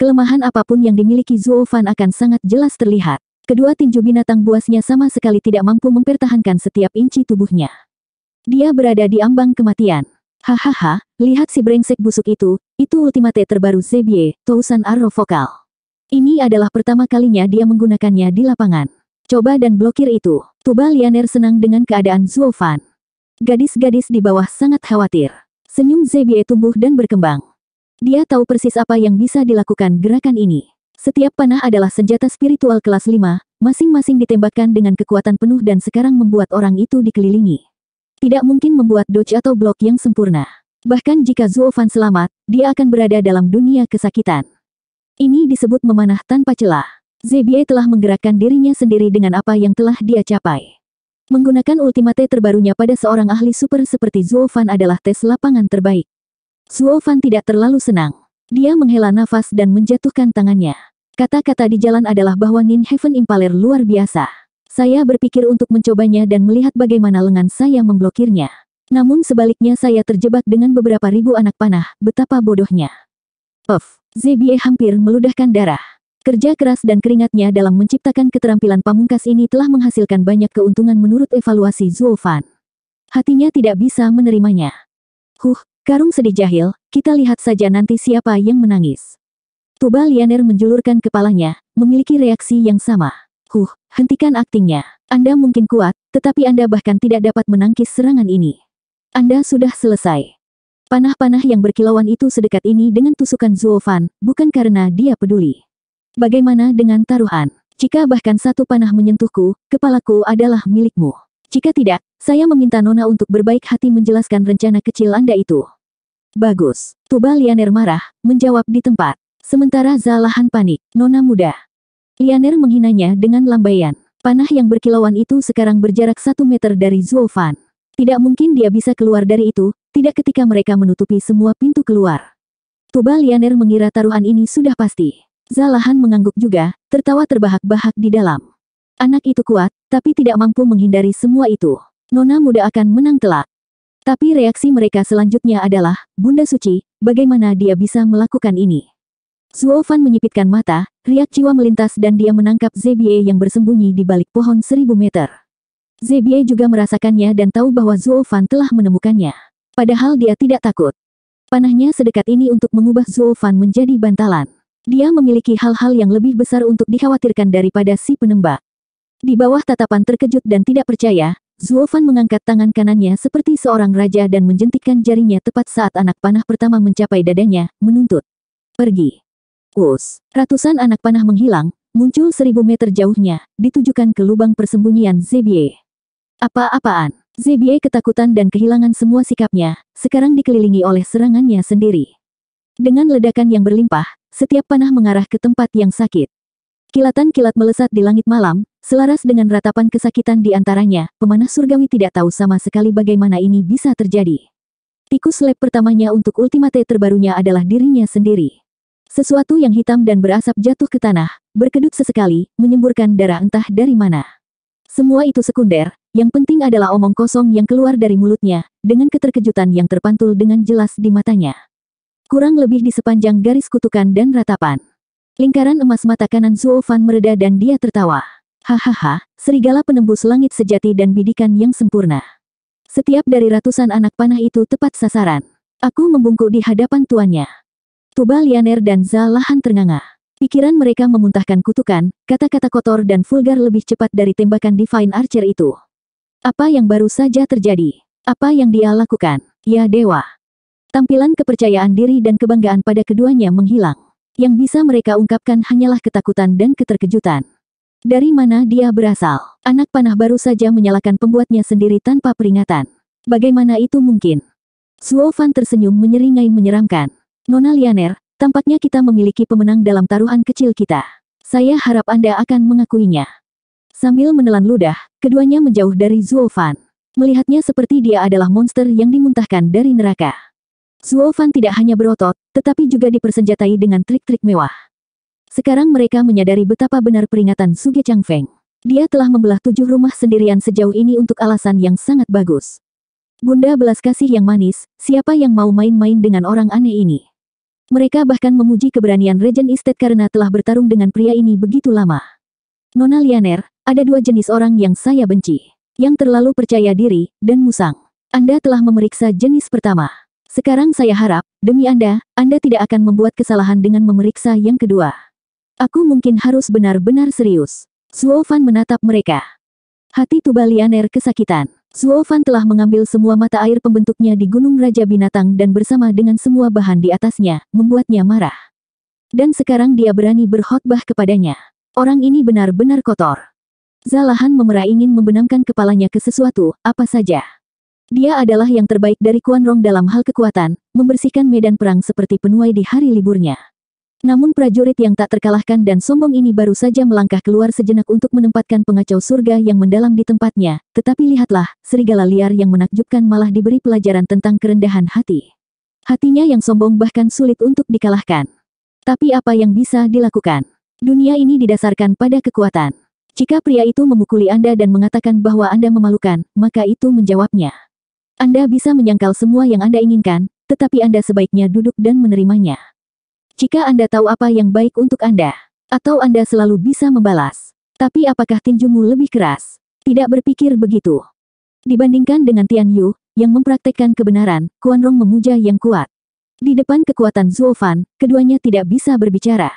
Kelemahan apapun yang dimiliki Fan akan sangat jelas terlihat. Kedua tinju binatang buasnya sama sekali tidak mampu mempertahankan setiap inci tubuhnya. Dia berada di ambang kematian. Hahaha, lihat si brengsek busuk itu, itu ultimate terbaru Zebie, Tousan Arrow Vokal. Ini adalah pertama kalinya dia menggunakannya di lapangan. Coba dan blokir itu. Tuba Lianer senang dengan keadaan Fan. Gadis-gadis di bawah sangat khawatir. Senyum Zebie tumbuh dan berkembang. Dia tahu persis apa yang bisa dilakukan gerakan ini. Setiap panah adalah senjata spiritual kelas 5, masing-masing ditembakkan dengan kekuatan penuh dan sekarang membuat orang itu dikelilingi. Tidak mungkin membuat dodge atau blok yang sempurna. Bahkan jika Zuofan selamat, dia akan berada dalam dunia kesakitan. Ini disebut memanah tanpa celah. Zebie telah menggerakkan dirinya sendiri dengan apa yang telah dia capai. Menggunakan ultimate terbarunya pada seorang ahli super seperti Zuo Fan adalah tes lapangan terbaik. Zuo Fan tidak terlalu senang. Dia menghela nafas dan menjatuhkan tangannya. Kata-kata di jalan adalah bahwa Nin Heaven Impaler luar biasa. Saya berpikir untuk mencobanya dan melihat bagaimana lengan saya memblokirnya. Namun sebaliknya saya terjebak dengan beberapa ribu anak panah, betapa bodohnya. Of, Zebie hampir meludahkan darah. Kerja keras dan keringatnya dalam menciptakan keterampilan pamungkas ini telah menghasilkan banyak keuntungan menurut evaluasi Zuo Fan. Hatinya tidak bisa menerimanya. Huh, karung sedih jahil, kita lihat saja nanti siapa yang menangis. Tuba Lianer menjulurkan kepalanya, memiliki reaksi yang sama. Huh, hentikan aktingnya. Anda mungkin kuat, tetapi Anda bahkan tidak dapat menangkis serangan ini. Anda sudah selesai. Panah-panah yang berkilauan itu sedekat ini dengan tusukan Fan, bukan karena dia peduli. Bagaimana dengan taruhan? Jika bahkan satu panah menyentuhku, kepalaku adalah milikmu. Jika tidak, saya meminta Nona untuk berbaik hati menjelaskan rencana kecil Anda itu. Bagus. Tuba Lianer marah, menjawab di tempat. Sementara Zalahan panik, Nona muda. Lianer menghinanya dengan lambaian. Panah yang berkilauan itu sekarang berjarak satu meter dari Zuofan. Tidak mungkin dia bisa keluar dari itu, tidak ketika mereka menutupi semua pintu keluar. Tuba Lianer mengira taruhan ini sudah pasti. Zalahan mengangguk juga, tertawa terbahak-bahak di dalam. Anak itu kuat, tapi tidak mampu menghindari semua itu. Nona muda akan menang telak. Tapi reaksi mereka selanjutnya adalah, Bunda Suci, bagaimana dia bisa melakukan ini? Zuo Fan menyipitkan mata, riak jiwa melintas dan dia menangkap Zebie yang bersembunyi di balik pohon seribu meter. Zebie juga merasakannya dan tahu bahwa Zuo Fan telah menemukannya. Padahal dia tidak takut. Panahnya sedekat ini untuk mengubah Zuo Fan menjadi bantalan. Dia memiliki hal-hal yang lebih besar untuk dikhawatirkan daripada si penembak. Di bawah tatapan terkejut dan tidak percaya, Zuofan mengangkat tangan kanannya seperti seorang raja dan menjentikkan jarinya tepat saat anak panah pertama mencapai dadanya, menuntut. Pergi. Us. Ratusan anak panah menghilang, muncul seribu meter jauhnya, ditujukan ke lubang persembunyian Zebie. Apa-apaan? Zebie ketakutan dan kehilangan semua sikapnya, sekarang dikelilingi oleh serangannya sendiri. Dengan ledakan yang berlimpah, setiap panah mengarah ke tempat yang sakit. Kilatan-kilat melesat di langit malam, selaras dengan ratapan kesakitan di antaranya, pemanah surgawi tidak tahu sama sekali bagaimana ini bisa terjadi. Tikus lab pertamanya untuk ultimate terbarunya adalah dirinya sendiri. Sesuatu yang hitam dan berasap jatuh ke tanah, berkedut sesekali, menyemburkan darah entah dari mana. Semua itu sekunder, yang penting adalah omong kosong yang keluar dari mulutnya, dengan keterkejutan yang terpantul dengan jelas di matanya kurang lebih di sepanjang garis kutukan dan ratapan. Lingkaran emas mata kanan Zuofan mereda dan dia tertawa. Hahaha, serigala penembus langit sejati dan bidikan yang sempurna. Setiap dari ratusan anak panah itu tepat sasaran. Aku membungkuk di hadapan tuannya. Tuba Lianer dan Zalahan ternganga. Pikiran mereka memuntahkan kutukan, kata-kata kotor dan vulgar lebih cepat dari tembakan Divine Archer itu. Apa yang baru saja terjadi? Apa yang dia lakukan? Ya Dewa, Tampilan kepercayaan diri dan kebanggaan pada keduanya menghilang. Yang bisa mereka ungkapkan hanyalah ketakutan dan keterkejutan. Dari mana dia berasal? Anak panah baru saja menyalakan pembuatnya sendiri tanpa peringatan. Bagaimana itu mungkin? Fan tersenyum menyeringai menyeramkan. Nona Lianer, tampaknya kita memiliki pemenang dalam taruhan kecil kita. Saya harap Anda akan mengakuinya. Sambil menelan ludah, keduanya menjauh dari Zuo Fan. Melihatnya seperti dia adalah monster yang dimuntahkan dari neraka. Zuofan tidak hanya berotot, tetapi juga dipersenjatai dengan trik-trik mewah. Sekarang mereka menyadari betapa benar peringatan Suge Chang Feng. Dia telah membelah tujuh rumah sendirian sejauh ini untuk alasan yang sangat bagus. Bunda belas kasih yang manis, siapa yang mau main-main dengan orang aneh ini? Mereka bahkan memuji keberanian Regent Estate karena telah bertarung dengan pria ini begitu lama. Nona Lianer, ada dua jenis orang yang saya benci. Yang terlalu percaya diri, dan musang. Anda telah memeriksa jenis pertama. Sekarang saya harap, demi Anda, Anda tidak akan membuat kesalahan dengan memeriksa yang kedua. Aku mungkin harus benar-benar serius. Suofan menatap mereka. Hati Lianer kesakitan. Suofan telah mengambil semua mata air pembentuknya di Gunung Raja Binatang dan bersama dengan semua bahan di atasnya, membuatnya marah. Dan sekarang dia berani berkhotbah kepadanya. Orang ini benar-benar kotor. Zalahan memerah ingin membenamkan kepalanya ke sesuatu, apa saja. Dia adalah yang terbaik dari Kuan Rong dalam hal kekuatan, membersihkan medan perang seperti penuai di hari liburnya. Namun prajurit yang tak terkalahkan dan sombong ini baru saja melangkah keluar sejenak untuk menempatkan pengacau surga yang mendalam di tempatnya, tetapi lihatlah, serigala liar yang menakjubkan malah diberi pelajaran tentang kerendahan hati. Hatinya yang sombong bahkan sulit untuk dikalahkan. Tapi apa yang bisa dilakukan? Dunia ini didasarkan pada kekuatan. Jika pria itu memukuli Anda dan mengatakan bahwa Anda memalukan, maka itu menjawabnya. Anda bisa menyangkal semua yang Anda inginkan, tetapi Anda sebaiknya duduk dan menerimanya. Jika Anda tahu apa yang baik untuk Anda, atau Anda selalu bisa membalas. Tapi apakah tinjumu lebih keras? Tidak berpikir begitu. Dibandingkan dengan Tian Yu, yang mempraktekkan kebenaran, Kuan Rong memuja yang kuat. Di depan kekuatan Zuo Fan, keduanya tidak bisa berbicara.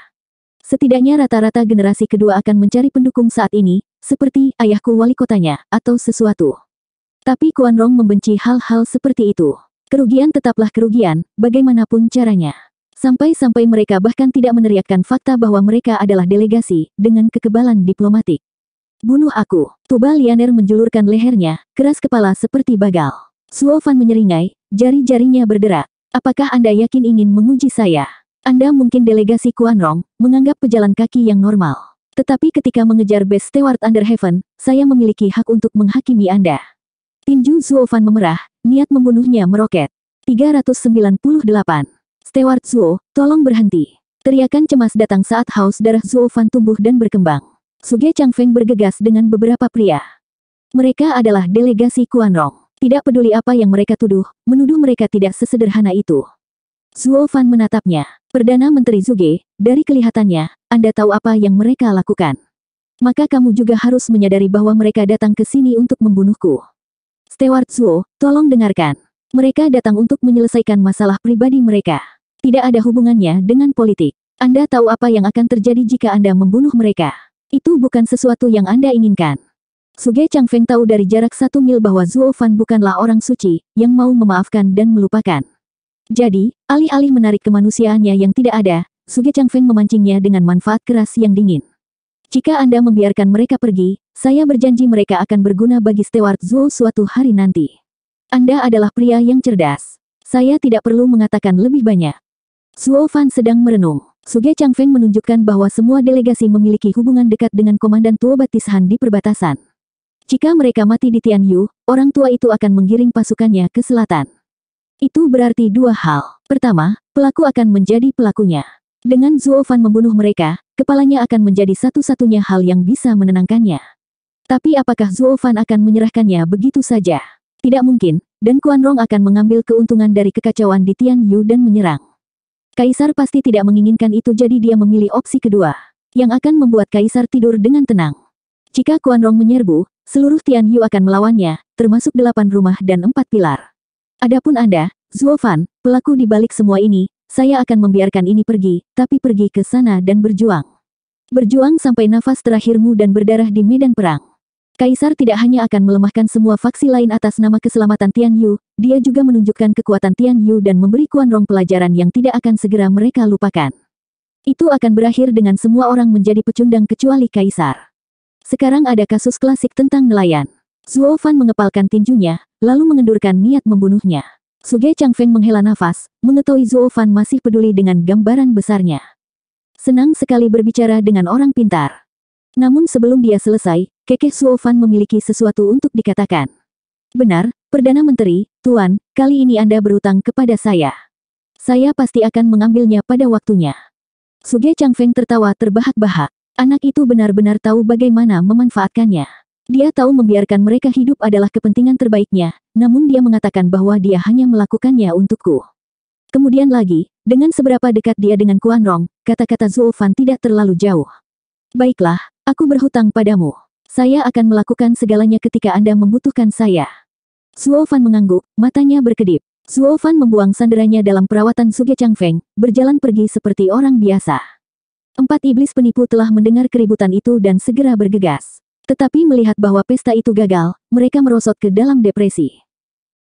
Setidaknya rata-rata generasi kedua akan mencari pendukung saat ini, seperti ayahku wali kotanya, atau sesuatu. Tapi Kuan Rong membenci hal-hal seperti itu. Kerugian tetaplah kerugian, bagaimanapun caranya. Sampai-sampai mereka bahkan tidak meneriakkan fakta bahwa mereka adalah delegasi, dengan kekebalan diplomatik. Bunuh aku, tuba Lianer menjulurkan lehernya, keras kepala seperti bagal. Suofan menyeringai, jari-jarinya berderak. Apakah Anda yakin ingin menguji saya? Anda mungkin delegasi Kuan Rong, menganggap pejalan kaki yang normal. Tetapi ketika mengejar Best Steward Heaven, saya memiliki hak untuk menghakimi Anda. Tinju Zuofan memerah, niat membunuhnya meroket. 398. Steward Zuo, tolong berhenti. Teriakan cemas datang saat haus darah Zuofan tumbuh dan berkembang. Suge Chang Feng bergegas dengan beberapa pria. Mereka adalah delegasi Kuan Rong. Tidak peduli apa yang mereka tuduh, menuduh mereka tidak sesederhana itu. Fan menatapnya. Perdana Menteri Zuge, dari kelihatannya, Anda tahu apa yang mereka lakukan. Maka kamu juga harus menyadari bahwa mereka datang ke sini untuk membunuhku. Steward Zuo, tolong dengarkan. Mereka datang untuk menyelesaikan masalah pribadi mereka. Tidak ada hubungannya dengan politik. Anda tahu apa yang akan terjadi jika Anda membunuh mereka. Itu bukan sesuatu yang Anda inginkan. Suge Chang Feng tahu dari jarak satu mil bahwa Zuo Fan bukanlah orang suci, yang mau memaafkan dan melupakan. Jadi, alih-alih menarik kemanusiaannya yang tidak ada, Suge Chang Feng memancingnya dengan manfaat keras yang dingin. Jika Anda membiarkan mereka pergi, saya berjanji mereka akan berguna bagi Stewart Zhou suatu hari nanti. Anda adalah pria yang cerdas. Saya tidak perlu mengatakan lebih banyak. Zuo Fan sedang merenung. Suge Chang Feng menunjukkan bahwa semua delegasi memiliki hubungan dekat dengan Komandan Tua Batishan di perbatasan. Jika mereka mati di Tianyu, orang tua itu akan menggiring pasukannya ke selatan. Itu berarti dua hal. Pertama, pelaku akan menjadi pelakunya. Dengan Zuo Fan membunuh mereka, kepalanya akan menjadi satu-satunya hal yang bisa menenangkannya. Tapi apakah Zuo Fan akan menyerahkannya begitu saja? Tidak mungkin, dan Kuan Rong akan mengambil keuntungan dari kekacauan di Tian Yu dan menyerang. Kaisar pasti tidak menginginkan itu jadi dia memilih opsi kedua, yang akan membuat Kaisar tidur dengan tenang. Jika Kuan Rong menyerbu, seluruh Tian Yu akan melawannya, termasuk delapan rumah dan empat pilar. Adapun Anda, Fan, pelaku di balik semua ini, saya akan membiarkan ini pergi, tapi pergi ke sana dan berjuang. Berjuang sampai nafas terakhirmu dan berdarah di medan perang. Kaisar tidak hanya akan melemahkan semua faksi lain atas nama keselamatan Tian Yu, dia juga menunjukkan kekuatan Tian Yu dan memberi Kuan Rong pelajaran yang tidak akan segera mereka lupakan. Itu akan berakhir dengan semua orang menjadi pecundang kecuali Kaisar. Sekarang ada kasus klasik tentang nelayan. Zuo Fan mengepalkan tinjunya, lalu mengendurkan niat membunuhnya. Suge Chang Feng menghela nafas, mengetahui Zuo Fan masih peduli dengan gambaran besarnya. Senang sekali berbicara dengan orang pintar. Namun sebelum dia selesai, kekeh Zuo Fan memiliki sesuatu untuk dikatakan. Benar, Perdana Menteri, Tuan, kali ini Anda berutang kepada saya. Saya pasti akan mengambilnya pada waktunya. Suge Chang Feng tertawa terbahak-bahak. Anak itu benar-benar tahu bagaimana memanfaatkannya. Dia tahu membiarkan mereka hidup adalah kepentingan terbaiknya, namun dia mengatakan bahwa dia hanya melakukannya untukku. Kemudian lagi, dengan seberapa dekat dia dengan Kuan Rong, kata-kata Zulfan tidak terlalu jauh. Baiklah, aku berhutang padamu. Saya akan melakukan segalanya ketika Anda membutuhkan saya. Zulfan mengangguk, matanya berkedip. Zulfan membuang sandaranya dalam perawatan Suge chang feng berjalan pergi seperti orang biasa. Empat iblis penipu telah mendengar keributan itu dan segera bergegas. Tetapi melihat bahwa pesta itu gagal, mereka merosot ke dalam depresi.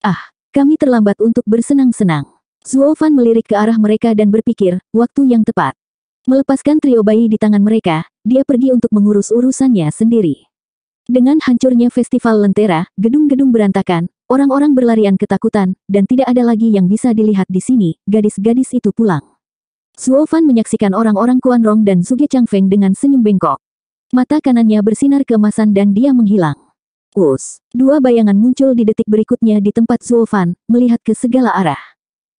Ah, kami terlambat untuk bersenang-senang. Zuo Fan melirik ke arah mereka dan berpikir, waktu yang tepat. Melepaskan trio bayi di tangan mereka, dia pergi untuk mengurus urusannya sendiri. Dengan hancurnya festival lentera, gedung-gedung berantakan, orang-orang berlarian ketakutan, dan tidak ada lagi yang bisa dilihat di sini, gadis-gadis itu pulang. Suofan menyaksikan orang-orang Kuan Rong dan Suge Feng dengan senyum bengkok. Mata kanannya bersinar keemasan dan dia menghilang. Us, dua bayangan muncul di detik berikutnya di tempat Zulfan, melihat ke segala arah.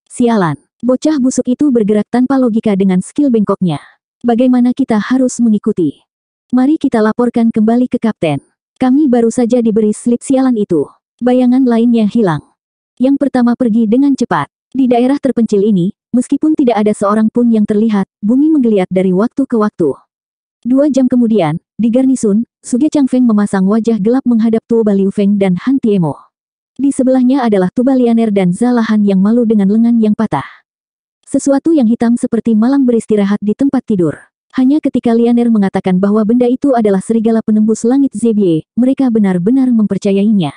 Sialan, bocah busuk itu bergerak tanpa logika dengan skill bengkoknya. Bagaimana kita harus mengikuti? Mari kita laporkan kembali ke kapten. Kami baru saja diberi slip sialan itu. Bayangan lainnya hilang. Yang pertama pergi dengan cepat. Di daerah terpencil ini, meskipun tidak ada seorang pun yang terlihat, bumi menggeliat dari waktu ke waktu. Dua jam kemudian, di garnisun, Suge Feng memasang wajah gelap menghadap Tuo Liu Feng dan Han Tiemo. Di sebelahnya adalah Tuba Lianer dan Zalahan yang malu dengan lengan yang patah. Sesuatu yang hitam seperti malang beristirahat di tempat tidur. Hanya ketika Lianer mengatakan bahwa benda itu adalah serigala penembus langit Zebie, mereka benar-benar mempercayainya.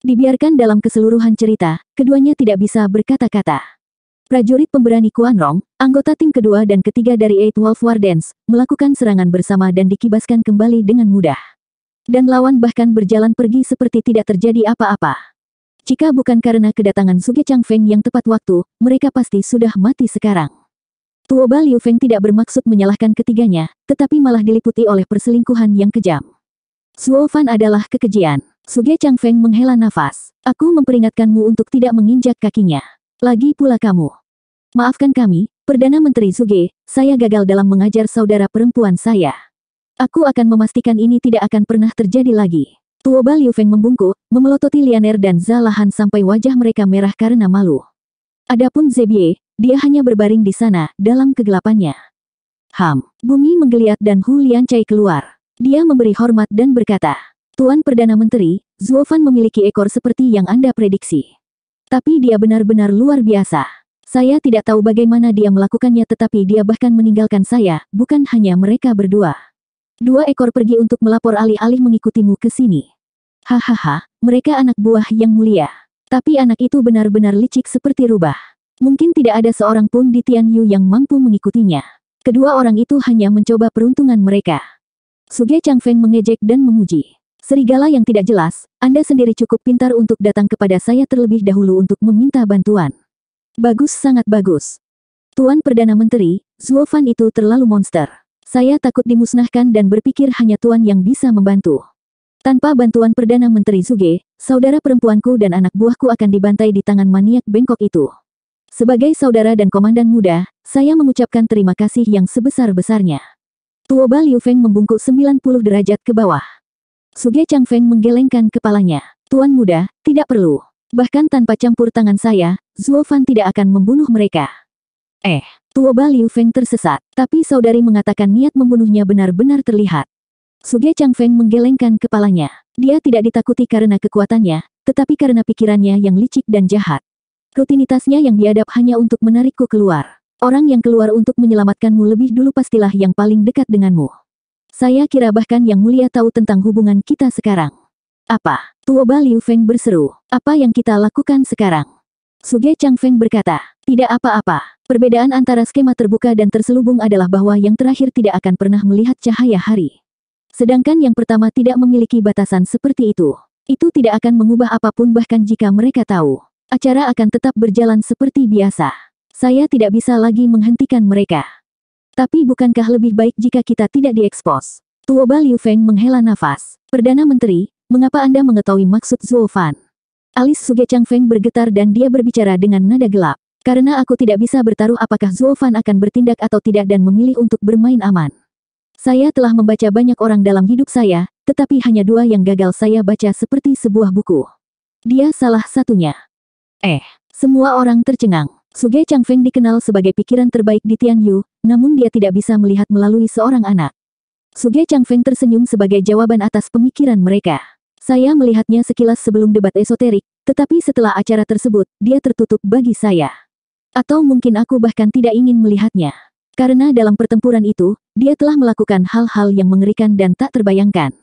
Dibiarkan dalam keseluruhan cerita, keduanya tidak bisa berkata-kata. Prajurit pemberani Kuan Rong, anggota tim kedua dan ketiga dari Eight Wolf Wardens, melakukan serangan bersama dan dikibaskan kembali dengan mudah. Dan lawan bahkan berjalan pergi seperti tidak terjadi apa-apa. Jika bukan karena kedatangan Suge Chang Feng yang tepat waktu, mereka pasti sudah mati sekarang. Ba Liu Feng tidak bermaksud menyalahkan ketiganya, tetapi malah diliputi oleh perselingkuhan yang kejam. Suo Fan adalah kekejian. Suge Chang Feng menghela nafas. Aku memperingatkanmu untuk tidak menginjak kakinya. Lagi pula kamu. Maafkan kami, Perdana Menteri Suge, saya gagal dalam mengajar saudara perempuan saya. Aku akan memastikan ini tidak akan pernah terjadi lagi. Tuoba Liu Feng membungkuk, memelototi Lianer dan Zalahan sampai wajah mereka merah karena malu. Adapun Zebie, dia hanya berbaring di sana, dalam kegelapannya. Ham, bumi menggeliat dan Hu Lian Chai keluar. Dia memberi hormat dan berkata, Tuan Perdana Menteri, Zuo Fan memiliki ekor seperti yang Anda prediksi. Tapi dia benar-benar luar biasa. Saya tidak tahu bagaimana dia melakukannya tetapi dia bahkan meninggalkan saya, bukan hanya mereka berdua. Dua ekor pergi untuk melapor alih-alih mengikutimu ke sini. Hahaha, mereka anak buah yang mulia. Tapi anak itu benar-benar licik seperti rubah. Mungkin tidak ada seorang pun di Tianyu yang mampu mengikutinya. Kedua orang itu hanya mencoba peruntungan mereka. Suge Feng mengejek dan memuji. Serigala yang tidak jelas, Anda sendiri cukup pintar untuk datang kepada saya terlebih dahulu untuk meminta bantuan. Bagus sangat bagus. Tuan Perdana Menteri, Zuofan itu terlalu monster. Saya takut dimusnahkan dan berpikir hanya Tuan yang bisa membantu. Tanpa bantuan Perdana Menteri Zuge, saudara perempuanku dan anak buahku akan dibantai di tangan maniak bengkok itu. Sebagai saudara dan komandan muda, saya mengucapkan terima kasih yang sebesar-besarnya. Tuoba Liu Feng membungkuk 90 derajat ke bawah. Suge Chang Feng menggelengkan kepalanya. Tuan muda, tidak perlu. Bahkan tanpa campur tangan saya, Zuo Fan tidak akan membunuh mereka. Eh, Tua Liu Feng tersesat, tapi saudari mengatakan niat membunuhnya benar-benar terlihat. Suge Chang Feng menggelengkan kepalanya. Dia tidak ditakuti karena kekuatannya, tetapi karena pikirannya yang licik dan jahat. Rutinitasnya yang diadap hanya untuk menarikku keluar. Orang yang keluar untuk menyelamatkanmu lebih dulu pastilah yang paling dekat denganmu. Saya kira bahkan yang mulia tahu tentang hubungan kita sekarang. Apa? Tuoba Liu Feng berseru. Apa yang kita lakukan sekarang? Suge Chang Feng berkata. Tidak apa-apa. Perbedaan antara skema terbuka dan terselubung adalah bahwa yang terakhir tidak akan pernah melihat cahaya hari. Sedangkan yang pertama tidak memiliki batasan seperti itu. Itu tidak akan mengubah apapun bahkan jika mereka tahu. Acara akan tetap berjalan seperti biasa. Saya tidak bisa lagi menghentikan mereka. Tapi bukankah lebih baik jika kita tidak diekspos? Ba Liu Feng menghela nafas. Perdana Menteri, mengapa Anda mengetahui maksud Zuo Fan? Alis Suge Chang Feng bergetar dan dia berbicara dengan nada gelap. Karena aku tidak bisa bertaruh apakah Zuo Fan akan bertindak atau tidak dan memilih untuk bermain aman. Saya telah membaca banyak orang dalam hidup saya, tetapi hanya dua yang gagal saya baca seperti sebuah buku. Dia salah satunya. Eh, semua orang tercengang. Suge Chang Feng dikenal sebagai pikiran terbaik di Yu, namun dia tidak bisa melihat melalui seorang anak. Suge Chang Feng tersenyum sebagai jawaban atas pemikiran mereka. Saya melihatnya sekilas sebelum debat esoterik, tetapi setelah acara tersebut, dia tertutup bagi saya. Atau mungkin aku bahkan tidak ingin melihatnya. Karena dalam pertempuran itu, dia telah melakukan hal-hal yang mengerikan dan tak terbayangkan.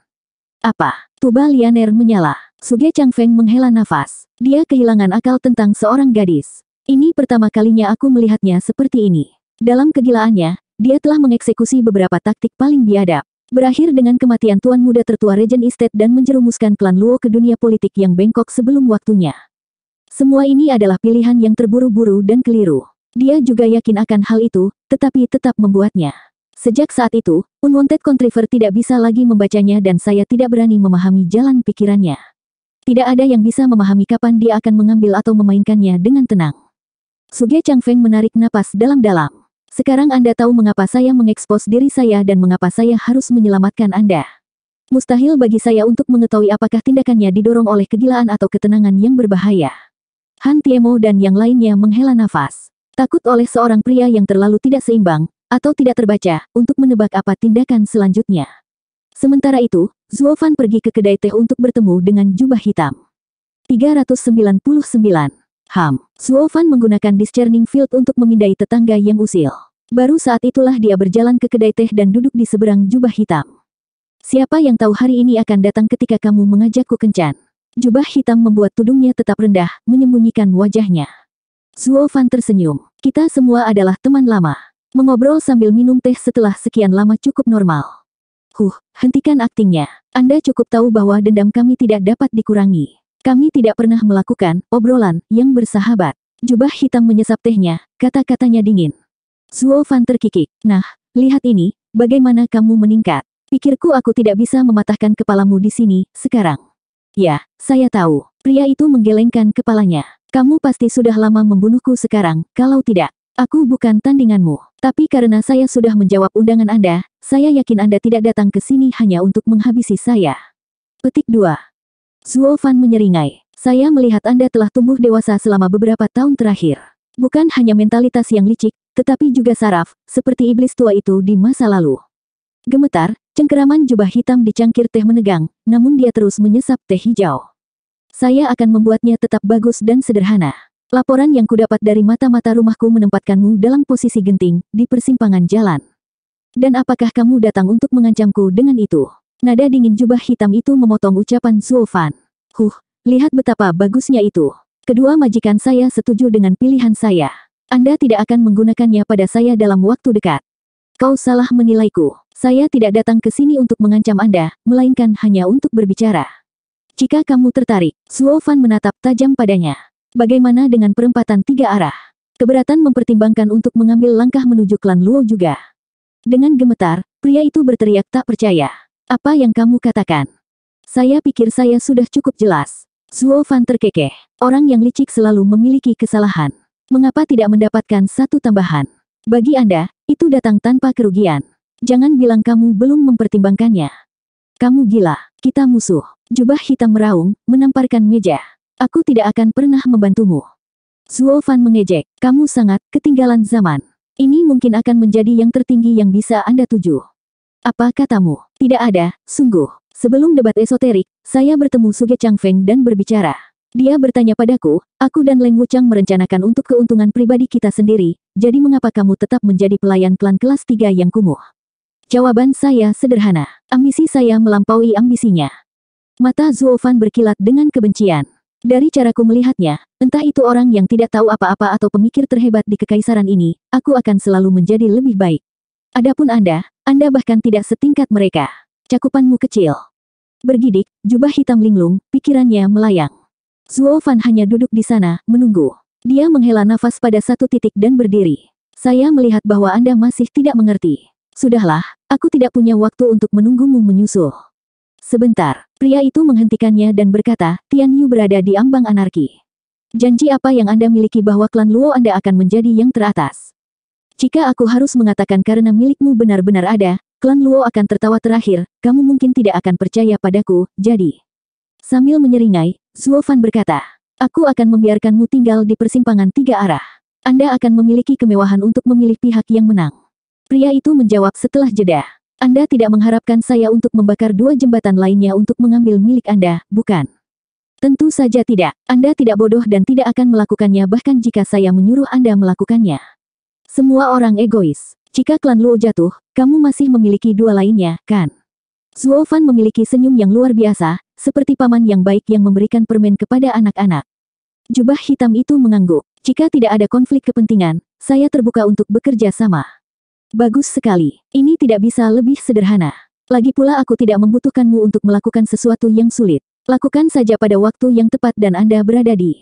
Apa? Tuba Lianer menyala. Suge Chang Feng menghela nafas. Dia kehilangan akal tentang seorang gadis. Ini pertama kalinya aku melihatnya seperti ini. Dalam kegilaannya, dia telah mengeksekusi beberapa taktik paling biadab. Berakhir dengan kematian tuan muda tertua Regent Estate dan menjerumuskan klan Luo ke dunia politik yang bengkok sebelum waktunya. Semua ini adalah pilihan yang terburu-buru dan keliru. Dia juga yakin akan hal itu, tetapi tetap membuatnya. Sejak saat itu, Unwanted Contriver tidak bisa lagi membacanya dan saya tidak berani memahami jalan pikirannya. Tidak ada yang bisa memahami kapan dia akan mengambil atau memainkannya dengan tenang. Suge Chang Feng menarik napas dalam-dalam. Sekarang Anda tahu mengapa saya mengekspos diri saya dan mengapa saya harus menyelamatkan Anda. Mustahil bagi saya untuk mengetahui apakah tindakannya didorong oleh kegilaan atau ketenangan yang berbahaya. Han Tiemo dan yang lainnya menghela nafas. Takut oleh seorang pria yang terlalu tidak seimbang, atau tidak terbaca, untuk menebak apa tindakan selanjutnya. Sementara itu, Zuo Fan pergi ke kedai teh untuk bertemu dengan jubah hitam. 399 Ham, Suofan menggunakan discerning field untuk memindai tetangga yang usil. Baru saat itulah dia berjalan ke kedai teh dan duduk di seberang jubah hitam. Siapa yang tahu hari ini akan datang ketika kamu mengajakku kencan. Jubah hitam membuat tudungnya tetap rendah, menyembunyikan wajahnya. Suofan tersenyum. Kita semua adalah teman lama. Mengobrol sambil minum teh setelah sekian lama cukup normal. Huh, hentikan aktingnya. Anda cukup tahu bahwa dendam kami tidak dapat dikurangi. Kami tidak pernah melakukan obrolan yang bersahabat. Jubah hitam menyesap tehnya, kata-katanya dingin. Zuo Fan terkikik. Nah, lihat ini, bagaimana kamu meningkat. Pikirku aku tidak bisa mematahkan kepalamu di sini, sekarang. Ya, saya tahu. Pria itu menggelengkan kepalanya. Kamu pasti sudah lama membunuhku sekarang, kalau tidak. Aku bukan tandinganmu, tapi karena saya sudah menjawab undangan Anda, saya yakin Anda tidak datang ke sini hanya untuk menghabisi saya. Petik 2. Zuo Fan menyeringai. Saya melihat Anda telah tumbuh dewasa selama beberapa tahun terakhir. Bukan hanya mentalitas yang licik, tetapi juga saraf, seperti iblis tua itu di masa lalu. Gemetar, cengkeraman jubah hitam di cangkir teh menegang, namun dia terus menyesap teh hijau. Saya akan membuatnya tetap bagus dan sederhana. Laporan yang kudapat dari mata-mata rumahku menempatkanmu dalam posisi genting, di persimpangan jalan. Dan apakah kamu datang untuk mengancamku dengan itu? Nada dingin jubah hitam itu memotong ucapan Zulfan. Huh, lihat betapa bagusnya itu. Kedua majikan saya setuju dengan pilihan saya. Anda tidak akan menggunakannya pada saya dalam waktu dekat. Kau salah menilaiku. Saya tidak datang ke sini untuk mengancam Anda, melainkan hanya untuk berbicara. Jika kamu tertarik, Zulfan menatap tajam padanya. Bagaimana dengan perempatan tiga arah? Keberatan mempertimbangkan untuk mengambil langkah menuju klan Luo juga. Dengan gemetar, pria itu berteriak tak percaya. Apa yang kamu katakan? Saya pikir saya sudah cukup jelas. Zuo Fan terkekeh. Orang yang licik selalu memiliki kesalahan. Mengapa tidak mendapatkan satu tambahan? Bagi Anda, itu datang tanpa kerugian. Jangan bilang kamu belum mempertimbangkannya. Kamu gila, kita musuh. Jubah hitam meraung, menamparkan meja. Aku tidak akan pernah membantumu. Zuo Fan mengejek, kamu sangat ketinggalan zaman. Ini mungkin akan menjadi yang tertinggi yang bisa Anda tuju. Apa katamu? Tidak ada, sungguh. Sebelum debat esoterik, saya bertemu Suge Chang Feng dan berbicara. Dia bertanya padaku, aku dan Leng Wuchang merencanakan untuk keuntungan pribadi kita sendiri, jadi mengapa kamu tetap menjadi pelayan klan kelas 3 yang kumuh? Jawaban saya sederhana, ambisi saya melampaui ambisinya. Mata Fan berkilat dengan kebencian. Dari caraku melihatnya, entah itu orang yang tidak tahu apa-apa atau pemikir terhebat di kekaisaran ini, aku akan selalu menjadi lebih baik. Adapun Anda, anda bahkan tidak setingkat mereka. Cakupanmu kecil. Bergidik, jubah hitam linglung, pikirannya melayang. Zuo Fan hanya duduk di sana, menunggu. Dia menghela nafas pada satu titik dan berdiri. Saya melihat bahwa Anda masih tidak mengerti. Sudahlah, aku tidak punya waktu untuk menunggumu menyusul. Sebentar, pria itu menghentikannya dan berkata, Tian Yu berada di ambang anarki. Janji apa yang Anda miliki bahwa klan Luo Anda akan menjadi yang teratas. Jika aku harus mengatakan karena milikmu benar-benar ada, klan Luo akan tertawa terakhir, kamu mungkin tidak akan percaya padaku, jadi. Sambil menyeringai, Zuo Fan berkata, aku akan membiarkanmu tinggal di persimpangan tiga arah. Anda akan memiliki kemewahan untuk memilih pihak yang menang. Pria itu menjawab setelah jeda. Anda tidak mengharapkan saya untuk membakar dua jembatan lainnya untuk mengambil milik Anda, bukan? Tentu saja tidak. Anda tidak bodoh dan tidak akan melakukannya bahkan jika saya menyuruh Anda melakukannya. Semua orang egois. Jika klan Luo jatuh, kamu masih memiliki dua lainnya, kan? Zuo Fan memiliki senyum yang luar biasa, seperti paman yang baik yang memberikan permen kepada anak-anak. Jubah hitam itu mengangguk. Jika tidak ada konflik kepentingan, saya terbuka untuk bekerja sama. Bagus sekali. Ini tidak bisa lebih sederhana. Lagi pula aku tidak membutuhkanmu untuk melakukan sesuatu yang sulit. Lakukan saja pada waktu yang tepat dan Anda berada di.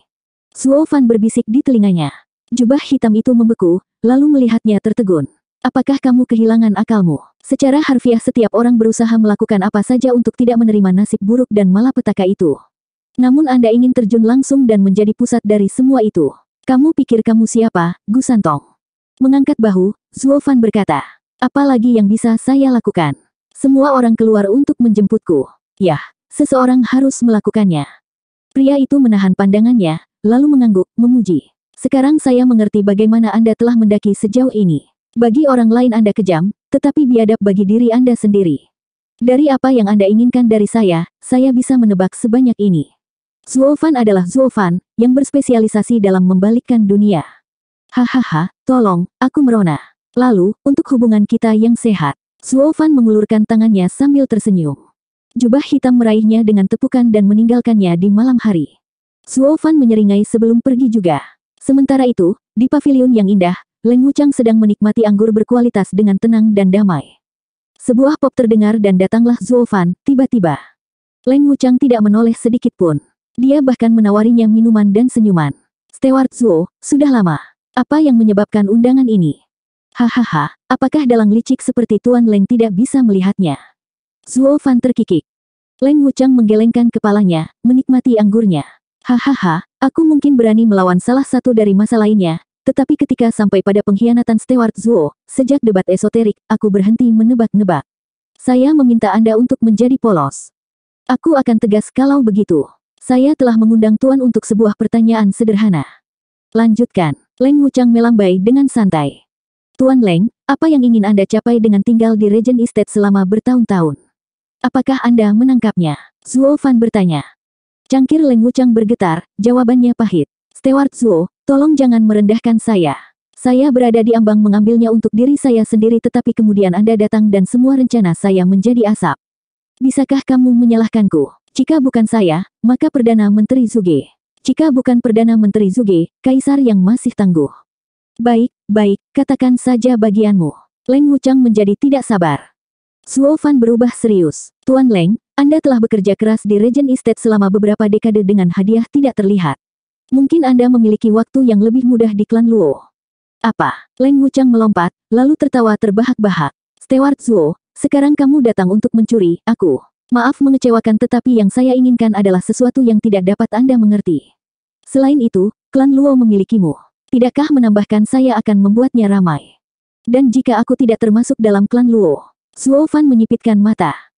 Zuo Fan berbisik di telinganya. Jubah hitam itu membeku, lalu melihatnya tertegun. Apakah kamu kehilangan akalmu? Secara harfiah setiap orang berusaha melakukan apa saja untuk tidak menerima nasib buruk dan malapetaka itu. Namun Anda ingin terjun langsung dan menjadi pusat dari semua itu. Kamu pikir kamu siapa, Gusantong? Mengangkat bahu, Zuo Fan berkata. Apalagi yang bisa saya lakukan? Semua orang keluar untuk menjemputku. Yah, seseorang harus melakukannya. Pria itu menahan pandangannya, lalu mengangguk, memuji. Sekarang saya mengerti bagaimana Anda telah mendaki sejauh ini. Bagi orang lain Anda kejam, tetapi biadab bagi diri Anda sendiri. Dari apa yang Anda inginkan dari saya, saya bisa menebak sebanyak ini. Zuofan adalah Zuofan, yang berspesialisasi dalam membalikkan dunia. Hahaha, tolong, aku merona. Lalu, untuk hubungan kita yang sehat, Zuofan mengulurkan tangannya sambil tersenyum. Jubah hitam meraihnya dengan tepukan dan meninggalkannya di malam hari. Zuofan menyeringai sebelum pergi juga. Sementara itu, di pavilion yang indah, Leng Wuchang sedang menikmati anggur berkualitas dengan tenang dan damai. Sebuah pop terdengar dan datanglah Zhuo Fan, tiba-tiba. Leng Wuchang tidak menoleh sedikit pun. Dia bahkan menawarinya minuman dan senyuman. Stewart Zhuo, sudah lama. Apa yang menyebabkan undangan ini? Hahaha, apakah dalang licik seperti Tuan Leng tidak bisa melihatnya? Zuo Fan terkikik. Leng Wuchang menggelengkan kepalanya, menikmati anggurnya. Hahaha, aku mungkin berani melawan salah satu dari masa lainnya, tetapi ketika sampai pada pengkhianatan Stewart Zuo, sejak debat esoterik, aku berhenti menebak-nebak. Saya meminta Anda untuk menjadi polos. Aku akan tegas kalau begitu. Saya telah mengundang Tuan untuk sebuah pertanyaan sederhana. Lanjutkan, Leng Wuchang melambai dengan santai. Tuan Leng, apa yang ingin Anda capai dengan tinggal di Regent Estate selama bertahun-tahun? Apakah Anda menangkapnya? Zuo Fan bertanya. Cangkir Leng Wuchang bergetar, jawabannya pahit. Steward Zuo, tolong jangan merendahkan saya. Saya berada di ambang mengambilnya untuk diri saya sendiri tetapi kemudian Anda datang dan semua rencana saya menjadi asap. Bisakah kamu menyalahkanku? Jika bukan saya, maka Perdana Menteri Zuge. Jika bukan Perdana Menteri Zuge, Kaisar yang masih tangguh. Baik, baik, katakan saja bagianmu. Leng Wuchang menjadi tidak sabar. Suo Fan berubah serius. Tuan Leng, anda telah bekerja keras di Regent Estate selama beberapa dekade dengan hadiah tidak terlihat. Mungkin Anda memiliki waktu yang lebih mudah di klan Luo. Apa? Leng Wuchang melompat, lalu tertawa terbahak-bahak. Stewart Zuo, sekarang kamu datang untuk mencuri, aku. Maaf mengecewakan tetapi yang saya inginkan adalah sesuatu yang tidak dapat Anda mengerti. Selain itu, klan Luo memilikimu. Tidakkah menambahkan saya akan membuatnya ramai? Dan jika aku tidak termasuk dalam klan Luo, Zuo Fan menyipitkan mata.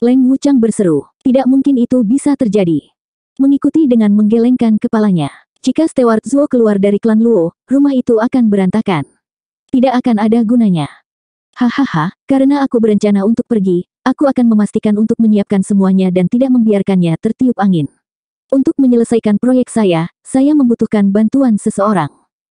Leng Wuchang berseru. Tidak mungkin itu bisa terjadi. Mengikuti dengan menggelengkan kepalanya. Jika Stewart Zuo keluar dari klan Luo, rumah itu akan berantakan. Tidak akan ada gunanya. Hahaha, karena aku berencana untuk pergi, aku akan memastikan untuk menyiapkan semuanya dan tidak membiarkannya tertiup angin. Untuk menyelesaikan proyek saya, saya membutuhkan bantuan seseorang.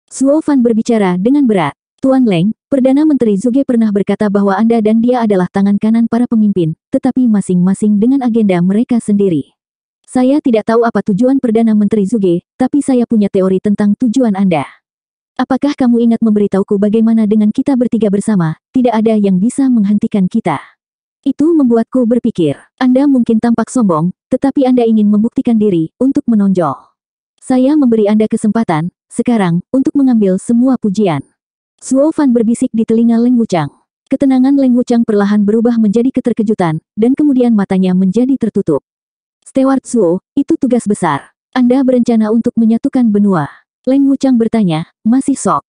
Suo Fan berbicara dengan berat. Tuan Leng, Perdana Menteri Zuge pernah berkata bahwa Anda dan dia adalah tangan kanan para pemimpin, tetapi masing-masing dengan agenda mereka sendiri. Saya tidak tahu apa tujuan Perdana Menteri Zuge, tapi saya punya teori tentang tujuan Anda. Apakah kamu ingat memberitahuku bagaimana dengan kita bertiga bersama, tidak ada yang bisa menghentikan kita? Itu membuatku berpikir, Anda mungkin tampak sombong, tetapi Anda ingin membuktikan diri, untuk menonjol. Saya memberi Anda kesempatan, sekarang, untuk mengambil semua pujian. Suo Fan berbisik di telinga Leng Wuchang. Ketenangan Leng Wuchang perlahan berubah menjadi keterkejutan, dan kemudian matanya menjadi tertutup. Steward Suo, itu tugas besar. Anda berencana untuk menyatukan benua. Leng Wuchang bertanya, masih sok.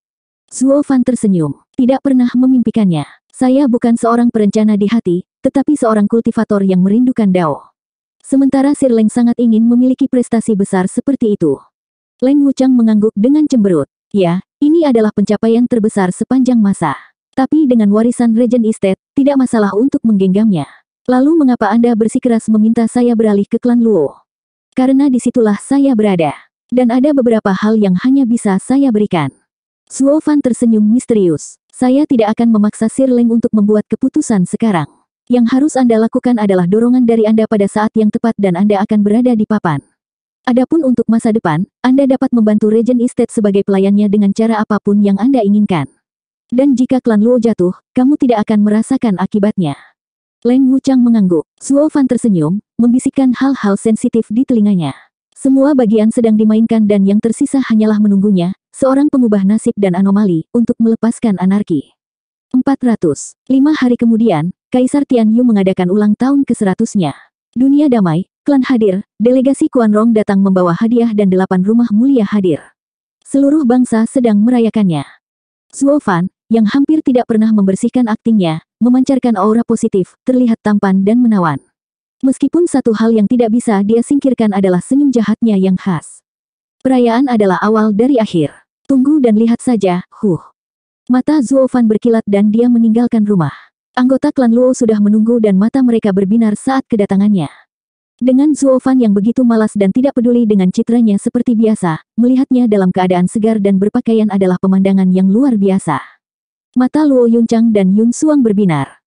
Suo Fan tersenyum, tidak pernah memimpikannya. Saya bukan seorang perencana di hati, tetapi seorang kultivator yang merindukan Dao. Sementara Sir Leng sangat ingin memiliki prestasi besar seperti itu. Leng Wuchang mengangguk dengan cemberut. Ya, ini adalah pencapaian terbesar sepanjang masa. Tapi dengan warisan Regent Estate, tidak masalah untuk menggenggamnya. Lalu mengapa Anda bersikeras meminta saya beralih ke klan Luo? Karena disitulah saya berada. Dan ada beberapa hal yang hanya bisa saya berikan. Suo Fan tersenyum misterius. Saya tidak akan memaksa Sir Ling untuk membuat keputusan sekarang. Yang harus Anda lakukan adalah dorongan dari Anda pada saat yang tepat dan Anda akan berada di papan. Adapun untuk masa depan, Anda dapat membantu Regent Estate sebagai pelayannya dengan cara apapun yang Anda inginkan. Dan jika klan Luo jatuh, kamu tidak akan merasakan akibatnya. Leng Wuchang mengangguk. Suo Fan tersenyum, membisikkan hal-hal sensitif di telinganya. Semua bagian sedang dimainkan dan yang tersisa hanyalah menunggunya, seorang pengubah nasib dan anomali, untuk melepaskan anarki. 400. Lima hari kemudian, Kaisar Tian Yu mengadakan ulang tahun ke-100-nya. Dunia damai, Klan hadir, delegasi Kuan Rong datang membawa hadiah dan delapan rumah mulia hadir. Seluruh bangsa sedang merayakannya. Zuo Fan, yang hampir tidak pernah membersihkan aktingnya, memancarkan aura positif, terlihat tampan dan menawan. Meskipun satu hal yang tidak bisa dia singkirkan adalah senyum jahatnya yang khas. Perayaan adalah awal dari akhir. Tunggu dan lihat saja, huh. Mata Zuo Fan berkilat dan dia meninggalkan rumah. Anggota klan Luo sudah menunggu dan mata mereka berbinar saat kedatangannya. Dengan Zuo Fan yang begitu malas dan tidak peduli dengan citranya seperti biasa, melihatnya dalam keadaan segar dan berpakaian adalah pemandangan yang luar biasa. Mata Luo Yuncang dan Yun Suang berbinar.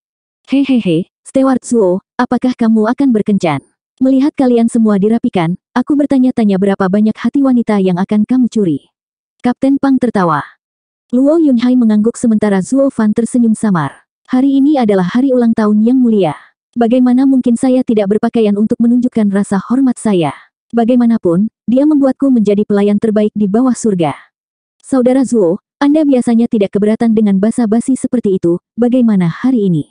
Hehehe, Stewart Zuo, apakah kamu akan berkencan? Melihat kalian semua dirapikan, aku bertanya-tanya berapa banyak hati wanita yang akan kamu curi. Kapten Pang tertawa. Luo Yunhai mengangguk sementara Zuo Fan tersenyum samar. Hari ini adalah hari ulang tahun yang mulia. Bagaimana mungkin saya tidak berpakaian untuk menunjukkan rasa hormat saya? Bagaimanapun, dia membuatku menjadi pelayan terbaik di bawah surga. Saudara Zuo, Anda biasanya tidak keberatan dengan basa-basi seperti itu, bagaimana hari ini?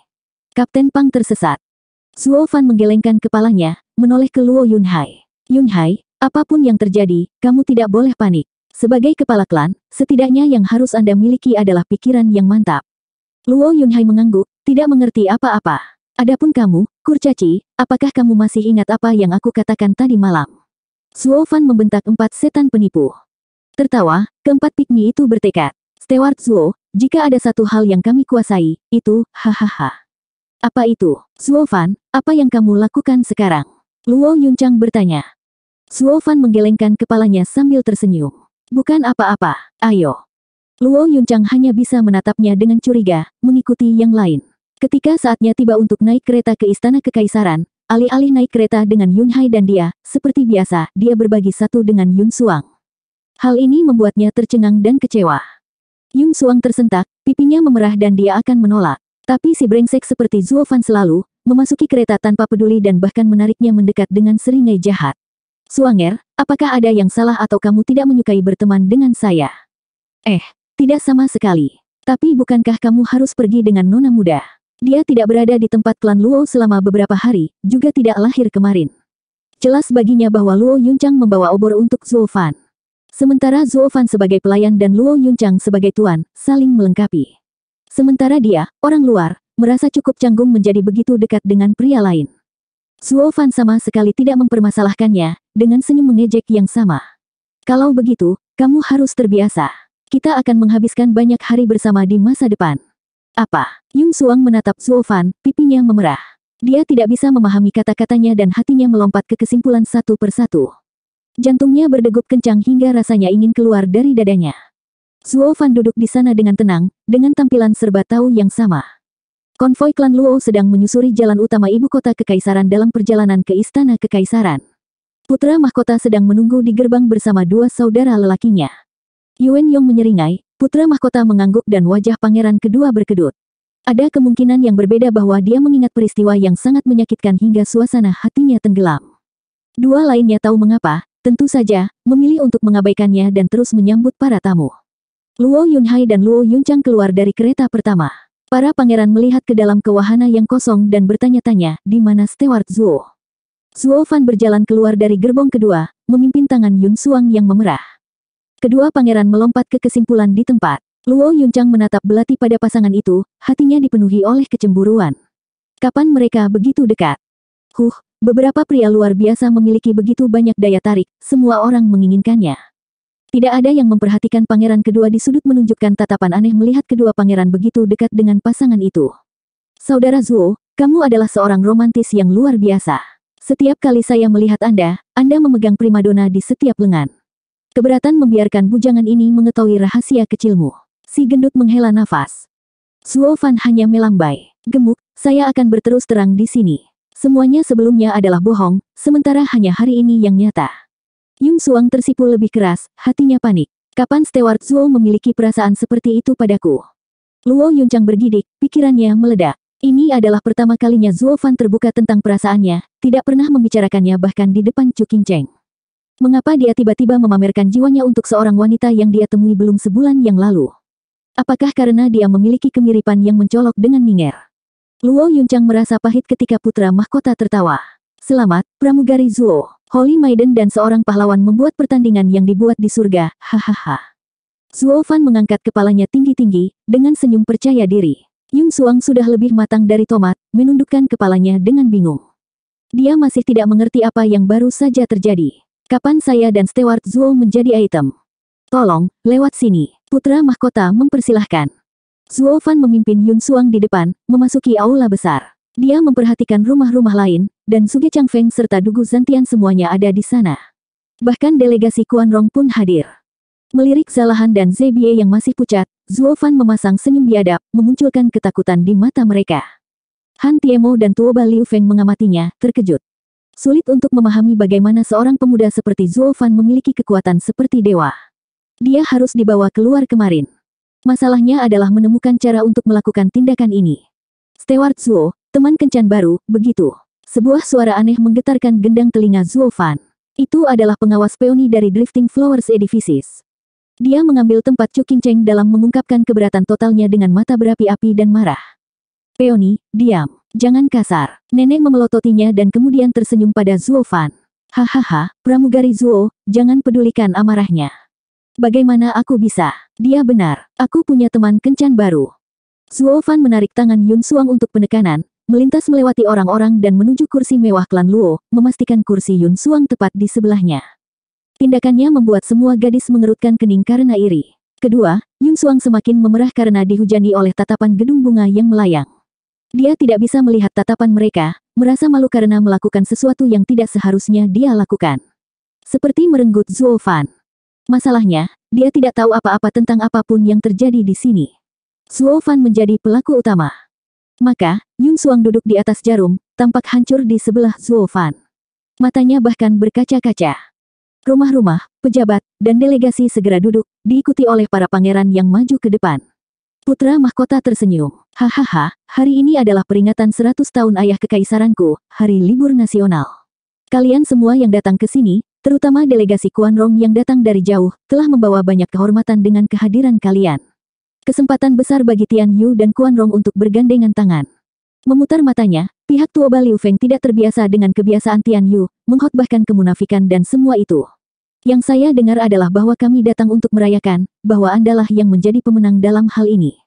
Kapten Pang tersesat. Zuo Fan menggelengkan kepalanya, menoleh ke Luo Yunhai. Yunhai, apapun yang terjadi, kamu tidak boleh panik. Sebagai kepala klan, setidaknya yang harus Anda miliki adalah pikiran yang mantap. Luo Yunhai mengangguk, tidak mengerti apa-apa. Adapun kamu, Kurcaci, apakah kamu masih ingat apa yang aku katakan tadi malam? Suo Fan membentak empat setan penipu. Tertawa, keempat pikmi itu bertekad. Stewart Zuo, jika ada satu hal yang kami kuasai, itu, hahaha. Apa itu? Suo Fan, apa yang kamu lakukan sekarang? Luo Yuncang bertanya. Suo Fan menggelengkan kepalanya sambil tersenyum. Bukan apa-apa, ayo. Luo Yuncang hanya bisa menatapnya dengan curiga, mengikuti yang lain. Ketika saatnya tiba untuk naik kereta ke Istana Kekaisaran, alih-alih naik kereta dengan Yun Hai dan dia, seperti biasa, dia berbagi satu dengan Yun Suang. Hal ini membuatnya tercengang dan kecewa. Yun Suang tersentak, pipinya memerah dan dia akan menolak. Tapi si brengsek seperti Zuo Fan selalu, memasuki kereta tanpa peduli dan bahkan menariknya mendekat dengan seringai jahat. Suanger, apakah ada yang salah atau kamu tidak menyukai berteman dengan saya? Eh, tidak sama sekali. Tapi bukankah kamu harus pergi dengan nona muda? Dia tidak berada di tempat klan Luo selama beberapa hari, juga tidak lahir kemarin. Jelas baginya bahwa Luo Yuncang membawa obor untuk Zuofan. Sementara Zuofan sebagai pelayan dan Luo Yuncang sebagai tuan, saling melengkapi. Sementara dia, orang luar, merasa cukup canggung menjadi begitu dekat dengan pria lain. Zuofan sama sekali tidak mempermasalahkannya, dengan senyum mengejek yang sama. Kalau begitu, kamu harus terbiasa. Kita akan menghabiskan banyak hari bersama di masa depan. Apa? Yung Suang menatap Zhuo Fan, pipinya memerah. Dia tidak bisa memahami kata-katanya dan hatinya melompat ke kesimpulan satu persatu. Jantungnya berdegup kencang hingga rasanya ingin keluar dari dadanya. Zhuo Fan duduk di sana dengan tenang, dengan tampilan serba tahu yang sama. Konvoi klan Luo sedang menyusuri jalan utama ibu kota kekaisaran dalam perjalanan ke istana kekaisaran. Putra mahkota sedang menunggu di gerbang bersama dua saudara lelakinya. Yuan Yong menyeringai, Putra mahkota mengangguk dan wajah pangeran kedua berkedut. Ada kemungkinan yang berbeda bahwa dia mengingat peristiwa yang sangat menyakitkan hingga suasana hatinya tenggelam. Dua lainnya tahu mengapa, tentu saja, memilih untuk mengabaikannya dan terus menyambut para tamu. Luo Yunhai dan Luo Yunchang keluar dari kereta pertama. Para pangeran melihat ke dalam kewahana yang kosong dan bertanya-tanya di mana Stewart Zuo. Zuo Fan berjalan keluar dari gerbong kedua, memimpin tangan Yun Suang yang memerah. Kedua pangeran melompat ke kesimpulan di tempat. Luo Yuncang menatap belati pada pasangan itu, hatinya dipenuhi oleh kecemburuan. Kapan mereka begitu dekat? Huh, beberapa pria luar biasa memiliki begitu banyak daya tarik, semua orang menginginkannya. Tidak ada yang memperhatikan pangeran kedua di sudut menunjukkan tatapan aneh melihat kedua pangeran begitu dekat dengan pasangan itu. Saudara Zuo, kamu adalah seorang romantis yang luar biasa. Setiap kali saya melihat Anda, Anda memegang primadona di setiap lengan. Keberatan membiarkan bujangan ini mengetahui rahasia kecilmu. Si gendut menghela nafas. Suo Fan hanya melambai. Gemuk, saya akan berterus terang di sini. Semuanya sebelumnya adalah bohong, sementara hanya hari ini yang nyata. Yung Suang tersipu lebih keras, hatinya panik. Kapan Stewart Zuo memiliki perasaan seperti itu padaku? Luo Yuncang bergidik, pikirannya meledak. Ini adalah pertama kalinya Zuo Fan terbuka tentang perasaannya, tidak pernah membicarakannya bahkan di depan Chu King Cheng. Mengapa dia tiba-tiba memamerkan jiwanya untuk seorang wanita yang dia temui belum sebulan yang lalu? Apakah karena dia memiliki kemiripan yang mencolok dengan Ninger? Luo Yuncang merasa pahit ketika putra mahkota tertawa. Selamat, Pramugari Zuo. Holy Maiden dan seorang pahlawan membuat pertandingan yang dibuat di surga, hahaha. Zuo Fan mengangkat kepalanya tinggi-tinggi, dengan senyum percaya diri. Yung Suang sudah lebih matang dari tomat, menundukkan kepalanya dengan bingung. Dia masih tidak mengerti apa yang baru saja terjadi. Kapan saya dan Stewart Zuo menjadi item? Tolong, lewat sini. Putra mahkota mempersilahkan. Zuo Fan memimpin Yun Suang di depan, memasuki aula besar. Dia memperhatikan rumah-rumah lain, dan Suge Feng serta Dugu Zantian semuanya ada di sana. Bahkan delegasi Kuan Rong pun hadir. Melirik Zalahan dan Zebie yang masih pucat, Zuo Fan memasang senyum biadab, memunculkan ketakutan di mata mereka. Han Tiemo dan Tuoba Liu Feng mengamatinya, terkejut. Sulit untuk memahami bagaimana seorang pemuda seperti Zuofan memiliki kekuatan seperti dewa. Dia harus dibawa keluar kemarin. Masalahnya adalah menemukan cara untuk melakukan tindakan ini. Stewart Zuo, teman kencan baru, begitu. Sebuah suara aneh menggetarkan gendang telinga Zuofan. Itu adalah pengawas peoni dari Drifting Flowers Edifices. Dia mengambil tempat Chu Qingcheng dalam mengungkapkan keberatan totalnya dengan mata berapi-api dan marah. Peony, diam. Jangan kasar. Nenek memelototinya dan kemudian tersenyum pada Zuo Fan. Hahaha, pramugari Zuo, jangan pedulikan amarahnya. Bagaimana aku bisa? Dia benar, aku punya teman kencan baru. Zuo Fan menarik tangan Yun Suang untuk penekanan, melintas melewati orang-orang dan menuju kursi mewah klan Luo, memastikan kursi Yun Suang tepat di sebelahnya. Tindakannya membuat semua gadis mengerutkan kening karena iri. Kedua, Yun Suang semakin memerah karena dihujani oleh tatapan gedung bunga yang melayang. Dia tidak bisa melihat tatapan mereka, merasa malu karena melakukan sesuatu yang tidak seharusnya dia lakukan. Seperti merenggut Zuo Fan. Masalahnya, dia tidak tahu apa-apa tentang apapun yang terjadi di sini. Zuo Fan menjadi pelaku utama. Maka, Yun Suang duduk di atas jarum, tampak hancur di sebelah Zuo Fan. Matanya bahkan berkaca-kaca. Rumah-rumah, pejabat, dan delegasi segera duduk, diikuti oleh para pangeran yang maju ke depan. Putra mahkota tersenyum. Hahaha, hari ini adalah peringatan 100 tahun ayah kekaisaranku, hari libur nasional. Kalian semua yang datang ke sini, terutama delegasi Kuanrong yang datang dari jauh, telah membawa banyak kehormatan dengan kehadiran kalian. Kesempatan besar bagi Tian Yu dan Kuanrong untuk bergandengan tangan. Memutar matanya, pihak Tuoba Liu Feng tidak terbiasa dengan kebiasaan Tian Yu, menghotbahkan kemunafikan dan semua itu. Yang saya dengar adalah bahwa kami datang untuk merayakan, bahwa Andalah yang menjadi pemenang dalam hal ini.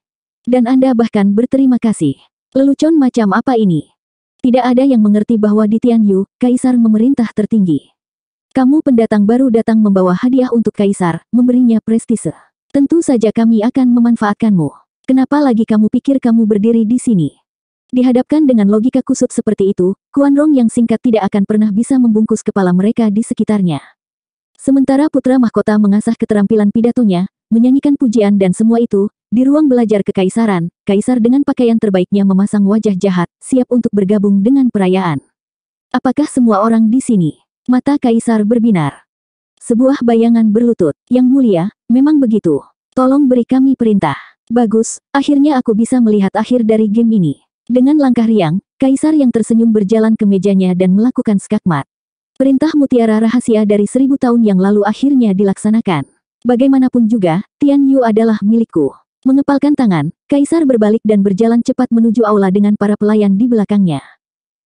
Dan Anda bahkan berterima kasih. Lelucon macam apa ini? Tidak ada yang mengerti bahwa di Tianyu, Kaisar memerintah tertinggi. Kamu pendatang baru datang membawa hadiah untuk Kaisar, memberinya prestise. Tentu saja kami akan memanfaatkanmu. Kenapa lagi kamu pikir kamu berdiri di sini? Dihadapkan dengan logika kusut seperti itu, Kuan Rong yang singkat tidak akan pernah bisa membungkus kepala mereka di sekitarnya. Sementara putra mahkota mengasah keterampilan pidatonya, menyanyikan pujian dan semua itu, di ruang belajar kekaisaran, kaisar dengan pakaian terbaiknya memasang wajah jahat, siap untuk bergabung dengan perayaan. Apakah semua orang di sini? Mata kaisar berbinar. Sebuah bayangan berlutut, yang mulia, memang begitu. Tolong beri kami perintah. Bagus, akhirnya aku bisa melihat akhir dari game ini. Dengan langkah riang, kaisar yang tersenyum berjalan ke mejanya dan melakukan skakmat. Perintah mutiara rahasia dari seribu tahun yang lalu akhirnya dilaksanakan. Bagaimanapun juga, Tian Yu adalah milikku. Mengepalkan tangan, Kaisar berbalik dan berjalan cepat menuju aula dengan para pelayan di belakangnya.